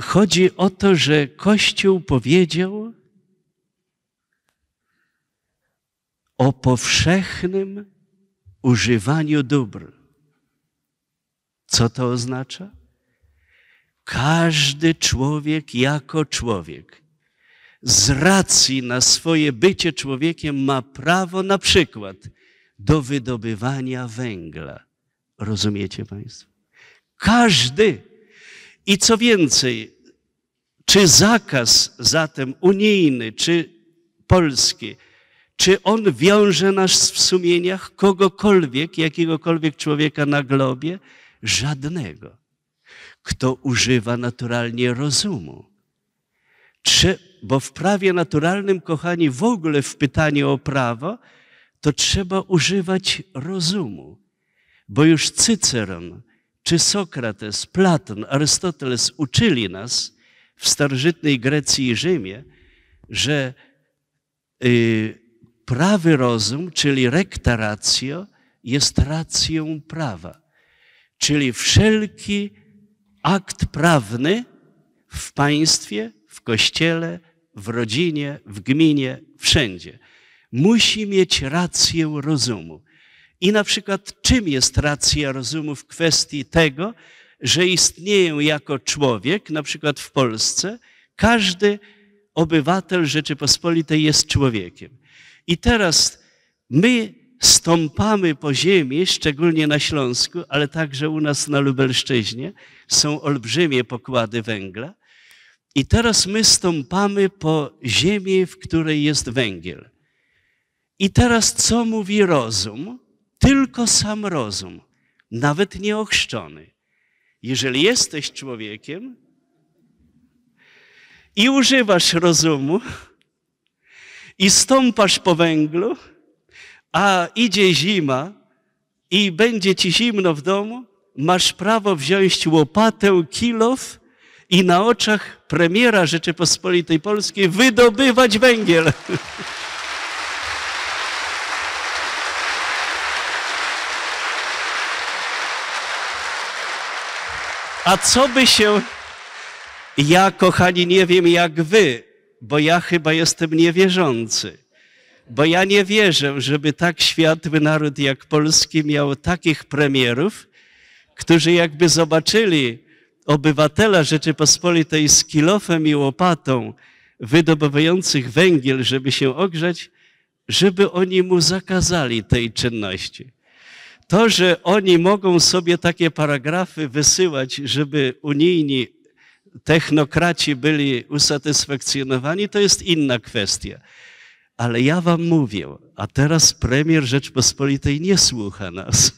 Chodzi o to, że Kościół powiedział o powszechnym używaniu dóbr. Co to oznacza? Każdy człowiek jako człowiek z racji na swoje bycie człowiekiem ma prawo na przykład do wydobywania węgla. Rozumiecie Państwo? Każdy. I co więcej, czy zakaz zatem unijny, czy polski, czy on wiąże nas w sumieniach kogokolwiek, jakiegokolwiek człowieka na globie? Żadnego kto używa naturalnie rozumu. Czy, bo w prawie naturalnym, kochani, w ogóle w pytaniu o prawo, to trzeba używać rozumu. Bo już Cyceron, czy Sokrates, Platon, Arystoteles uczyli nas w starożytnej Grecji i Rzymie, że yy, prawy rozum, czyli recta ratio, jest racją prawa. Czyli wszelki akt prawny w państwie, w kościele, w rodzinie, w gminie, wszędzie. Musi mieć rację rozumu. I na przykład, czym jest racja rozumu w kwestii tego, że istnieję jako człowiek, na przykład w Polsce, każdy obywatel Rzeczypospolitej jest człowiekiem. I teraz my stąpamy po ziemi, szczególnie na Śląsku, ale także u nas na Lubelszczyźnie, są olbrzymie pokłady węgla. I teraz my stąpamy po ziemi, w której jest węgiel. I teraz co mówi rozum? Tylko sam rozum, nawet nieochrzczony. Jeżeli jesteś człowiekiem i używasz rozumu i stąpasz po węglu, a idzie zima i będzie ci zimno w domu, masz prawo wziąć łopatę, kilow i na oczach premiera Rzeczypospolitej Polskiej wydobywać węgiel. A co by się. Ja, kochani, nie wiem jak wy, bo ja chyba jestem niewierzący bo ja nie wierzę, żeby tak światły naród jak polski miał takich premierów, którzy jakby zobaczyli obywatela Rzeczypospolitej z kilofem i łopatą wydobywających węgiel, żeby się ogrzać, żeby oni mu zakazali tej czynności. To, że oni mogą sobie takie paragrafy wysyłać, żeby unijni technokraci byli usatysfakcjonowani, to jest inna kwestia ale ja wam mówię, a teraz premier Rzeczpospolitej nie słucha nas.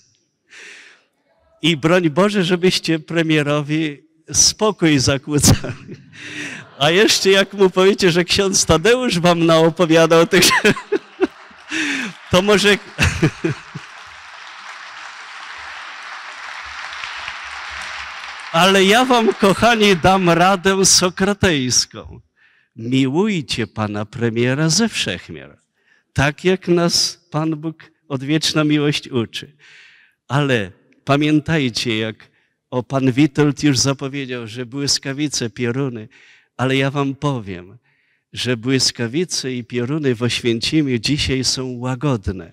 I broń Boże, żebyście premierowi spokój zakłócali. A jeszcze jak mu powiecie, że ksiądz Tadeusz wam naopowiadał tych <laughs> to może... <laughs> Ale ja wam, kochani, dam radę sokratejską miłujcie Pana Premiera ze wszechmiar, tak jak nas Pan Bóg odwieczna miłość uczy. Ale pamiętajcie, jak o Pan Witold już zapowiedział, że błyskawice, pioruny, ale ja Wam powiem, że błyskawice i pioruny w Oświęcimiu dzisiaj są łagodne,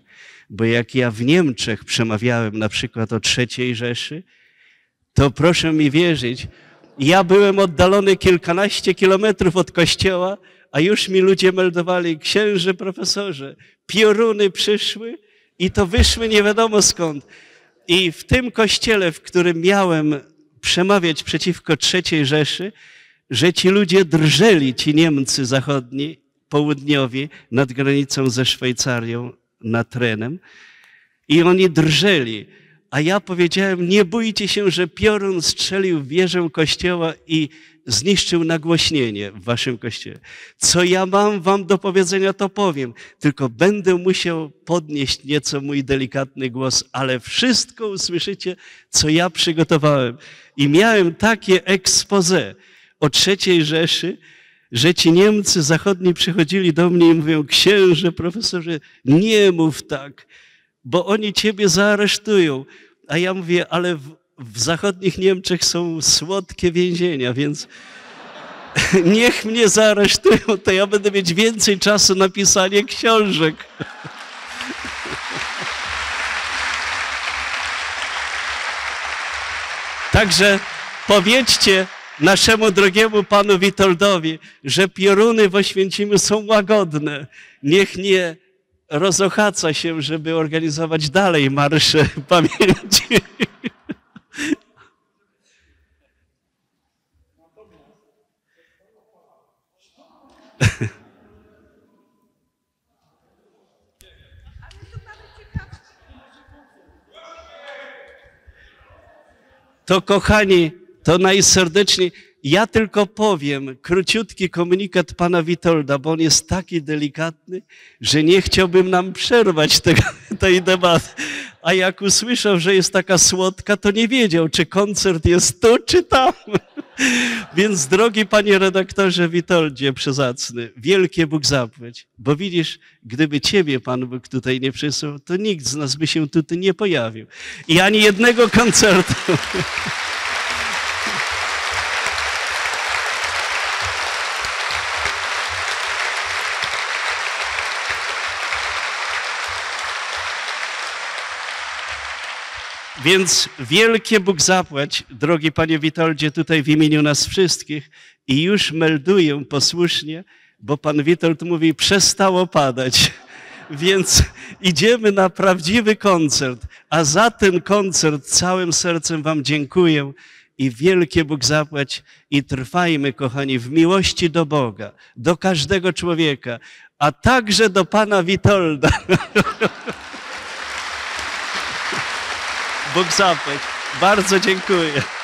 bo jak ja w Niemczech przemawiałem na przykład o III Rzeszy, to proszę mi wierzyć, ja byłem oddalony kilkanaście kilometrów od kościoła, a już mi ludzie meldowali, księży, profesorze, pioruny przyszły i to wyszły nie wiadomo skąd. I w tym kościele, w którym miałem przemawiać przeciwko trzeciej Rzeszy, że ci ludzie drżeli, ci Niemcy zachodni, południowi, nad granicą ze Szwajcarią, nad Renem. I oni drżeli a ja powiedziałem, nie bójcie się, że piorun strzelił w wieżę kościoła i zniszczył nagłośnienie w waszym kościele. Co ja mam wam do powiedzenia, to powiem, tylko będę musiał podnieść nieco mój delikatny głos, ale wszystko usłyszycie, co ja przygotowałem. I miałem takie expose o trzeciej Rzeszy, że ci Niemcy zachodni przychodzili do mnie i mówią, księże, profesorze, nie mów tak bo oni ciebie zaaresztują. A ja mówię, ale w, w zachodnich Niemczech są słodkie więzienia, więc <laughs> niech mnie zaaresztują, to ja będę mieć więcej czasu na pisanie książek. <laughs> Także powiedzcie naszemu drogiemu panu Witoldowi, że pioruny w Oświęcimiu są łagodne. Niech nie rozochaca się, żeby organizować dalej marsze <laughs> pamięci. To kochani, to najserdeczniej. Ja tylko powiem króciutki komunikat pana Witolda, bo on jest taki delikatny, że nie chciałbym nam przerwać tego, <laughs> tej debaty. A jak usłyszał, że jest taka słodka, to nie wiedział, czy koncert jest tu, czy tam. <laughs> Więc drogi panie redaktorze Witoldzie Przezacny, wielkie Bóg zapłać, bo widzisz, gdyby ciebie Pan Bóg tutaj nie przysłał, to nikt z nas by się tutaj nie pojawił. I ani jednego koncertu. <laughs> Więc wielkie Bóg zapłać, drogi Panie Witoldzie, tutaj w imieniu nas wszystkich i już melduję posłusznie, bo Pan Witold mówi, przestało padać. <laughs> Więc idziemy na prawdziwy koncert, a za ten koncert całym sercem Wam dziękuję i wielkie Bóg zapłać i trwajmy, kochani, w miłości do Boga, do każdego człowieka, a także do Pana Witolda. <laughs> Bóg zapłać. Bardzo dziękuję.